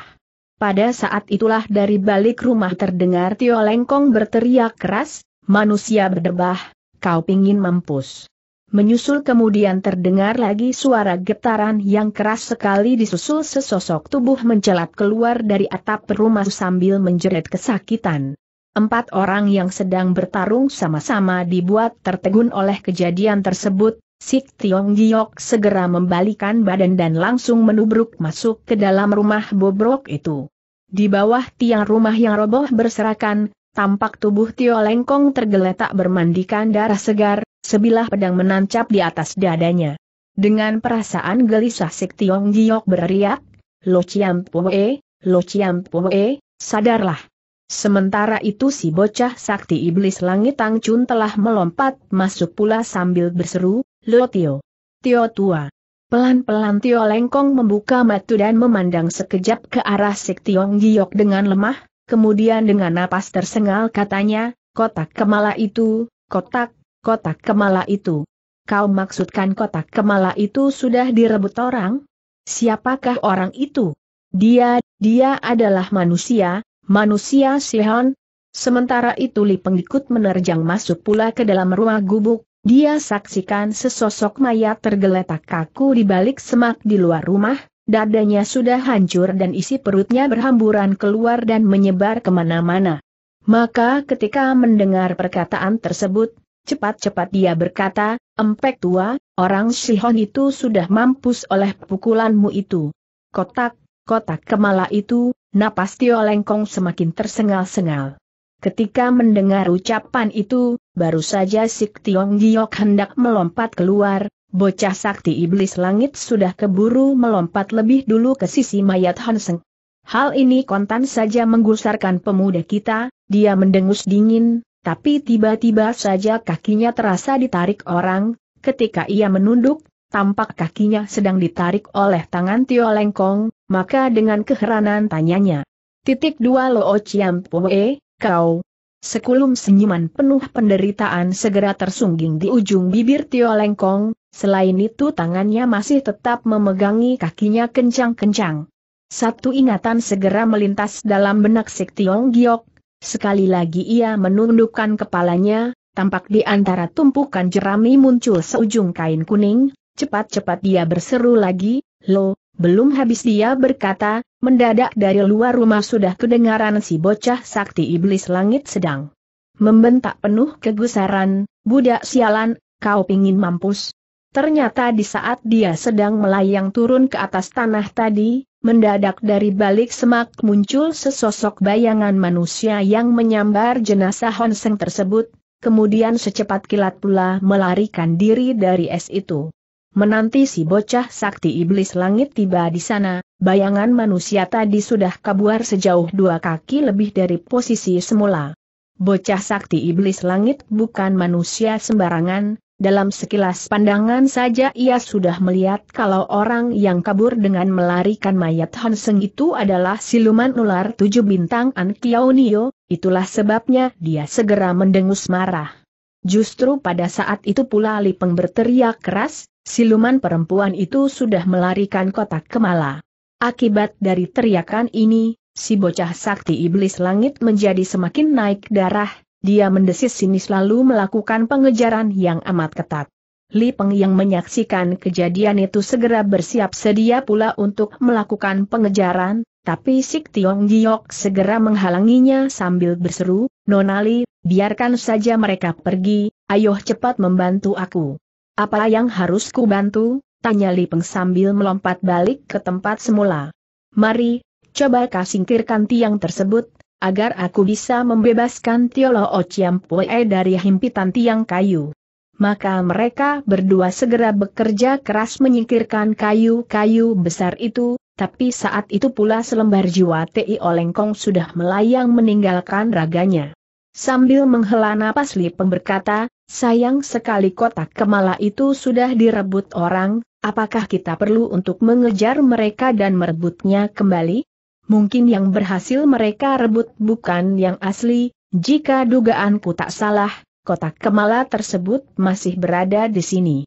Pada saat itulah dari balik rumah terdengar Tio Lengkong berteriak keras, manusia berdebah, kau pingin mampus. Menyusul kemudian terdengar lagi suara getaran yang keras sekali disusul sesosok tubuh mencelat keluar dari atap rumah sambil menjerit kesakitan. Empat orang yang sedang bertarung sama-sama dibuat tertegun oleh kejadian tersebut, Sik Tiong Giok segera membalikan badan dan langsung menubruk masuk ke dalam rumah bobrok itu. Di bawah tiang rumah yang roboh berserakan, tampak tubuh Tio Lengkong tergeletak bermandikan darah segar, sebilah pedang menancap di atas dadanya. Dengan perasaan gelisah Sik Tiong Giok berteriak, Lo Chiam Poe, Lo Chiam Poe, sadarlah. Sementara itu si bocah sakti iblis langit Tang Chun telah melompat masuk pula sambil berseru, Lo Tio. Tio tua. Pelan-pelan Tio Lengkong membuka mata dan memandang sekejap ke arah Sik Tiong Giok dengan lemah, kemudian dengan napas tersengal katanya, kotak kemala itu, kotak, kotak kemala itu. Kau maksudkan kotak kemala itu sudah direbut orang? Siapakah orang itu? Dia, dia adalah manusia, manusia Sihon. Sementara itu Li pengikut menerjang masuk pula ke dalam ruang gubuk, dia saksikan sesosok mayat tergeletak kaku di balik semak di luar rumah, dadanya sudah hancur dan isi perutnya berhamburan keluar dan menyebar kemana-mana. Maka ketika mendengar perkataan tersebut, cepat-cepat dia berkata, Empek tua, orang Sihon itu sudah mampus oleh pukulanmu itu. Kotak, kotak kemala itu, napas Tio Lengkong semakin tersengal-sengal. Ketika mendengar ucapan itu, baru saja Sik Tiong Giok hendak melompat keluar, bocah sakti iblis langit sudah keburu melompat lebih dulu ke sisi mayat Hanseng. Hal ini kontan saja menggusarkan pemuda kita, dia mendengus dingin, tapi tiba-tiba saja kakinya terasa ditarik orang, ketika ia menunduk, tampak kakinya sedang ditarik oleh tangan Tio Lengkong, maka dengan keheranan tanyanya. Titik dua Lo Chiam Poe, kau, Sekulum senyuman penuh penderitaan segera tersungging di ujung bibir Tio Lengkong, selain itu tangannya masih tetap memegangi kakinya kencang-kencang. Satu ingatan segera melintas dalam benak Sik Tiong Giok, sekali lagi ia menundukkan kepalanya, tampak di antara tumpukan jerami muncul seujung kain kuning, cepat-cepat dia berseru lagi, Lo, belum habis dia berkata, Mendadak dari luar rumah sudah kedengaran si bocah sakti iblis langit sedang membentak penuh kegusaran, budak sialan, kau pingin mampus. Ternyata di saat dia sedang melayang turun ke atas tanah tadi, mendadak dari balik semak muncul sesosok bayangan manusia yang menyambar jenazah Honseng tersebut, kemudian secepat kilat pula melarikan diri dari es itu. Menanti si bocah sakti iblis langit tiba di sana, bayangan manusia tadi sudah kabur sejauh dua kaki lebih dari posisi semula. Bocah sakti iblis langit bukan manusia sembarangan, dalam sekilas pandangan saja ia sudah melihat kalau orang yang kabur dengan melarikan mayat Hanseng itu adalah siluman ular tujuh bintang An Kiaunio, itulah sebabnya dia segera mendengus marah. Justru pada saat itu pula Lipeng berteriak keras, siluman perempuan itu sudah melarikan kotak kemala. Akibat dari teriakan ini, si bocah sakti iblis langit menjadi semakin naik darah, dia mendesis sinis lalu melakukan pengejaran yang amat ketat. Li Peng yang menyaksikan kejadian itu segera bersiap sedia pula untuk melakukan pengejaran, tapi Sik Tiong Giok segera menghalanginya sambil berseru, Nonali, biarkan saja mereka pergi, ayo cepat membantu aku. Apa yang harus ku bantu? Tanya Lipeng sambil melompat balik ke tempat semula. Mari, coba kau singkirkan tiang tersebut, agar aku bisa membebaskan Tiolo Ociampue dari himpitan tiang kayu. Maka mereka berdua segera bekerja keras menyingkirkan kayu-kayu besar itu, tapi saat itu pula selembar jiwa Ti Olengkong sudah melayang meninggalkan raganya. Sambil menghela napas Lipeng berkata, Sayang sekali kotak Kemala itu sudah direbut orang, apakah kita perlu untuk mengejar mereka dan merebutnya kembali? Mungkin yang berhasil mereka rebut bukan yang asli, jika dugaanku tak salah, kotak Kemala tersebut masih berada di sini.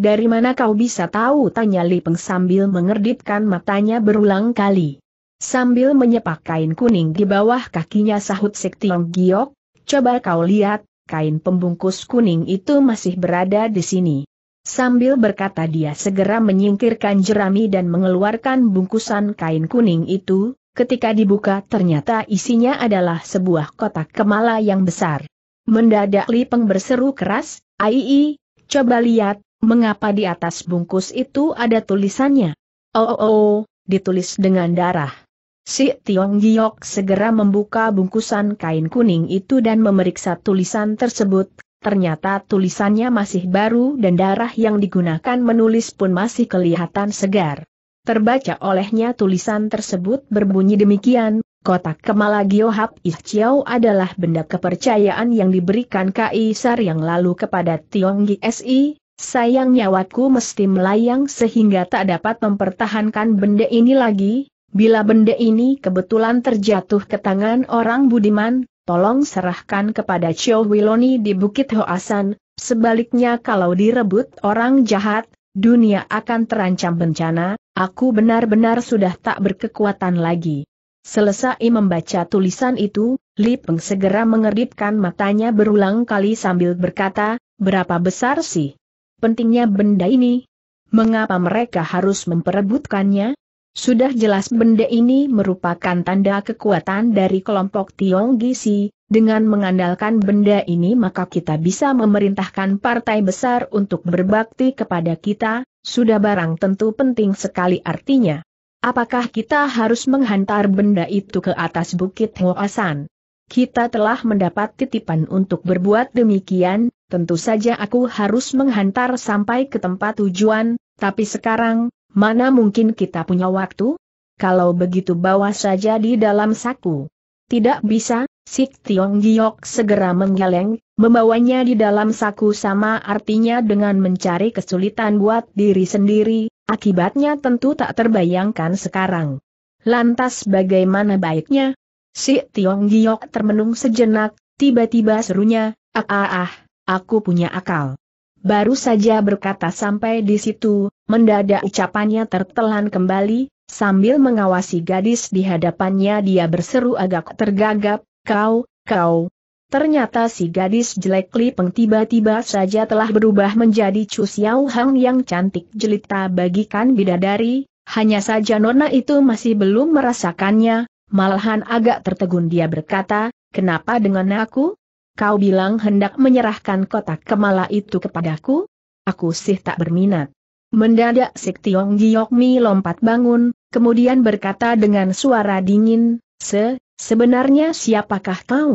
Dari mana kau bisa tahu? tanya Li Peng sambil mengerdipkan matanya berulang kali. Sambil menyepak kain kuning di bawah kakinya sahut Sik Tiong Giok, coba kau lihat, kain pembungkus kuning itu masih berada di sini. Sambil berkata dia segera menyingkirkan jerami dan mengeluarkan bungkusan kain kuning itu, ketika dibuka ternyata isinya adalah sebuah kotak kemala yang besar. Mendadak Li Peng berseru keras, Aii, coba lihat, mengapa di atas bungkus itu ada tulisannya. Oh, oh, oh ditulis dengan darah. Si Tiong Giok segera membuka bungkusan kain kuning itu dan memeriksa tulisan tersebut, ternyata tulisannya masih baru dan darah yang digunakan menulis pun masih kelihatan segar. Terbaca olehnya tulisan tersebut berbunyi demikian, kotak kemala Giohap Ihchiao adalah benda kepercayaan yang diberikan Kaisar yang lalu kepada Tiong GSI, sayang nyawaku mesti melayang sehingga tak dapat mempertahankan benda ini lagi, Bila benda ini kebetulan terjatuh ke tangan orang budiman, tolong serahkan kepada Cio Wiloni di Bukit Hoasan, sebaliknya kalau direbut orang jahat, dunia akan terancam bencana, aku benar-benar sudah tak berkekuatan lagi. Selesai membaca tulisan itu, Li Peng segera mengeripkan matanya berulang kali sambil berkata, berapa besar sih? Pentingnya benda ini? Mengapa mereka harus memperebutkannya? Sudah jelas benda ini merupakan tanda kekuatan dari kelompok Tiong Gisi, dengan mengandalkan benda ini maka kita bisa memerintahkan partai besar untuk berbakti kepada kita, sudah barang tentu penting sekali artinya. Apakah kita harus menghantar benda itu ke atas bukit Hoasan? Kita telah mendapat titipan untuk berbuat demikian, tentu saja aku harus menghantar sampai ke tempat tujuan, tapi sekarang, Mana mungkin kita punya waktu? Kalau begitu bawa saja di dalam saku. Tidak bisa, Sik Tiong Giok segera menggeleng, membawanya di dalam saku sama artinya dengan mencari kesulitan buat diri sendiri, akibatnya tentu tak terbayangkan sekarang. Lantas bagaimana baiknya? Si Tiong Giok termenung sejenak, tiba-tiba serunya, ah ah ah, aku punya akal. Baru saja berkata sampai di situ, mendadak ucapannya tertelan kembali, sambil mengawasi gadis di hadapannya dia berseru agak tergagap, kau, kau. Ternyata si gadis jelek Lipeng tiba-tiba saja telah berubah menjadi Chu Xiao Hang yang cantik jelita bagikan bidadari, hanya saja nona itu masih belum merasakannya, malahan agak tertegun dia berkata, kenapa dengan aku? kau bilang hendak menyerahkan kotak kemala itu kepadaku? Aku sih tak berminat. Mendadak Sik Tiong Giokmi lompat bangun, kemudian berkata dengan suara dingin, Se, sebenarnya siapakah kau?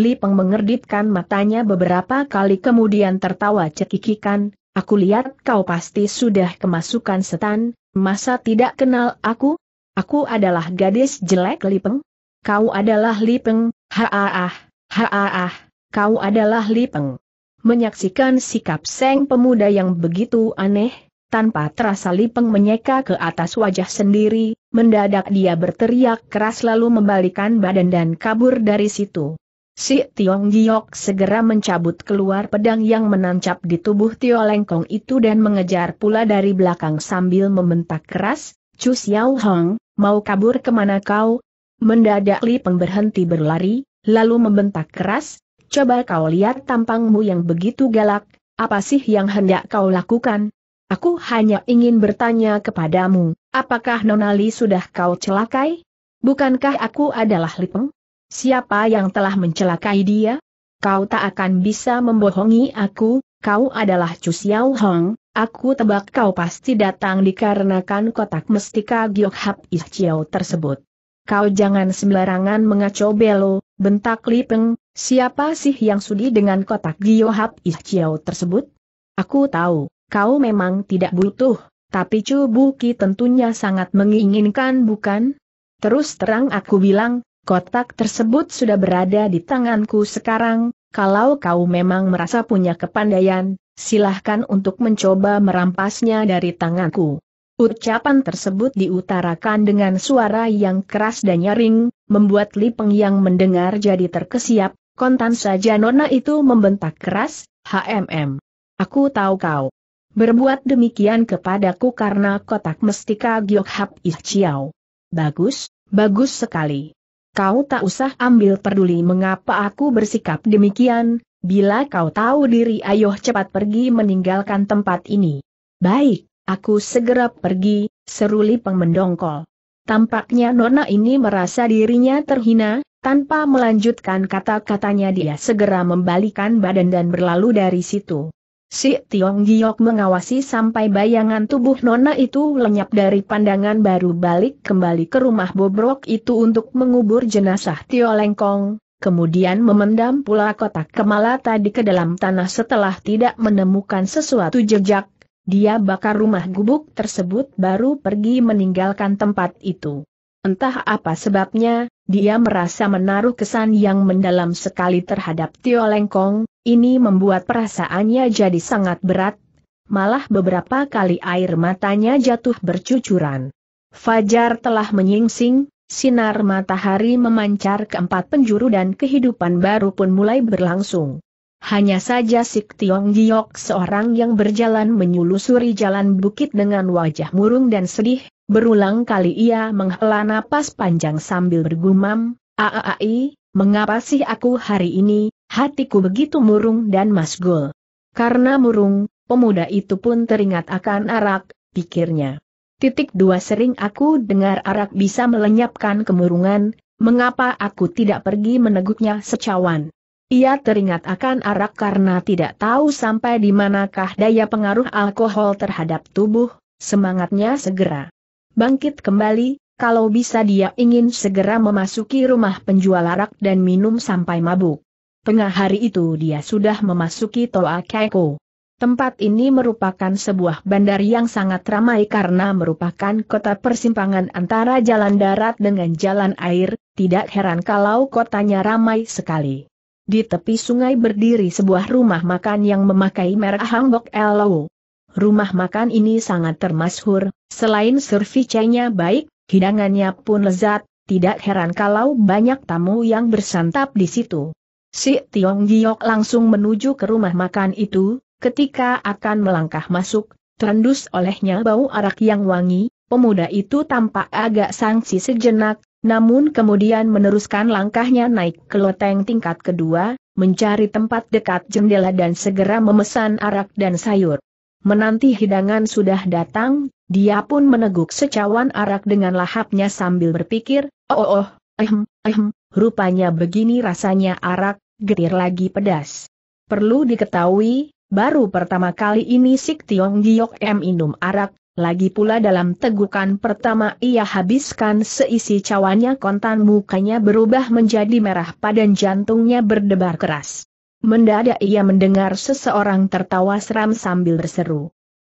Li Peng mengerdipkan matanya beberapa kali kemudian tertawa cekikikan, aku lihat kau pasti sudah kemasukan setan, masa tidak kenal aku? Aku adalah gadis jelek Li Peng. Kau adalah Li Peng, ha ah ah, ha ah kau adalah Lipeng. Menyaksikan sikap Seng pemuda yang begitu aneh, tanpa terasa Lipeng menyeka ke atas wajah sendiri, mendadak dia berteriak keras lalu membalikan badan dan kabur dari situ. Si Tiong Giok segera mencabut keluar pedang yang menancap di tubuh Tio Lengkong itu dan mengejar pula dari belakang sambil membentak keras, Chu Xiao Hong, mau kabur kemana kau? Mendadak Lipeng berhenti berlari, lalu membentak keras, Coba kau lihat tampangmu yang begitu galak, apa sih yang hendak kau lakukan? Aku hanya ingin bertanya kepadamu, apakah Nonali sudah kau celakai? Bukankah aku adalah Lipeng? Siapa yang telah mencelakai dia? Kau tak akan bisa membohongi aku, kau adalah Chu Xiao Hong, aku tebak kau pasti datang dikarenakan kotak mestika Hap Ischiao tersebut kau jangan sembarangan mengacau belo, bentak Li Peng, siapa sih yang sudi dengan kotak Giohap Chiao tersebut? Aku tahu, kau memang tidak butuh, tapi Chu Buki tentunya sangat menginginkan bukan? Terus terang aku bilang, kotak tersebut sudah berada di tanganku sekarang, kalau kau memang merasa punya kepandaian, silahkan untuk mencoba merampasnya dari tanganku. Ucapan tersebut diutarakan dengan suara yang keras dan nyaring, membuat Li Peng yang mendengar jadi terkesiap, kontan saja nona itu membentak keras, HMM. Aku tahu kau. Berbuat demikian kepadaku karena kotak mestika Giok Hap Ih Chiao. Bagus, bagus sekali. Kau tak usah ambil peduli mengapa aku bersikap demikian, bila kau tahu diri ayo cepat pergi meninggalkan tempat ini. Baik. Aku segera pergi, seru Lipeng mendongkol. Tampaknya Nona ini merasa dirinya terhina, tanpa melanjutkan kata-katanya dia segera membalikan badan dan berlalu dari situ. Si Tiong Giok mengawasi sampai bayangan tubuh Nona itu lenyap dari pandangan baru balik kembali ke rumah bobrok itu untuk mengubur jenazah Tio Lengkong, kemudian memendam pula kotak kemala tadi ke dalam tanah setelah tidak menemukan sesuatu jejak, dia bakar rumah gubuk tersebut baru pergi meninggalkan tempat itu. Entah apa sebabnya, dia merasa menaruh kesan yang mendalam sekali terhadap Tio Lengkong, ini membuat perasaannya jadi sangat berat, malah beberapa kali air matanya jatuh bercucuran. Fajar telah menyingsing, sinar matahari memancar ke empat penjuru dan kehidupan baru pun mulai berlangsung. Hanya saja Sik Tiong Giok seorang yang berjalan menyelusuri jalan bukit dengan wajah murung dan sedih, berulang kali ia menghela napas panjang sambil bergumam, Aai, mengapa sih aku hari ini, hatiku begitu murung dan masgul. Karena murung, pemuda itu pun teringat akan arak, pikirnya. Titik dua sering aku dengar arak bisa melenyapkan kemurungan, mengapa aku tidak pergi meneguknya secawan. Ia teringat akan arak karena tidak tahu sampai di manakah daya pengaruh alkohol terhadap tubuh, semangatnya segera bangkit kembali, kalau bisa dia ingin segera memasuki rumah penjual arak dan minum sampai mabuk. Tengah hari itu dia sudah memasuki Toa Keiko. Tempat ini merupakan sebuah bandar yang sangat ramai karena merupakan kota persimpangan antara jalan darat dengan jalan air, tidak heran kalau kotanya ramai sekali. Di tepi sungai berdiri sebuah rumah makan yang memakai merek Hangbok Elo. Rumah makan ini sangat termasyhur, selain servicenya baik, hidangannya pun lezat, tidak heran kalau banyak tamu yang bersantap di situ. Si Tiong Giok langsung menuju ke rumah makan itu, ketika akan melangkah masuk, terendus olehnya bau arak yang wangi, pemuda itu tampak agak sangsi sejenak, namun kemudian meneruskan langkahnya naik ke loteng tingkat kedua, mencari tempat dekat jendela dan segera memesan arak dan sayur. Menanti hidangan sudah datang, dia pun meneguk secawan arak dengan lahapnya sambil berpikir, oh oh, oh ehem, ehem, rupanya begini rasanya arak, getir lagi pedas. Perlu diketahui, baru pertama kali ini Sik Tiong Giok M minum arak, lagi pula dalam tegukan pertama ia habiskan seisi cawannya kontan mukanya berubah menjadi merah padan jantungnya berdebar keras. Mendadak ia mendengar seseorang tertawa seram sambil berseru.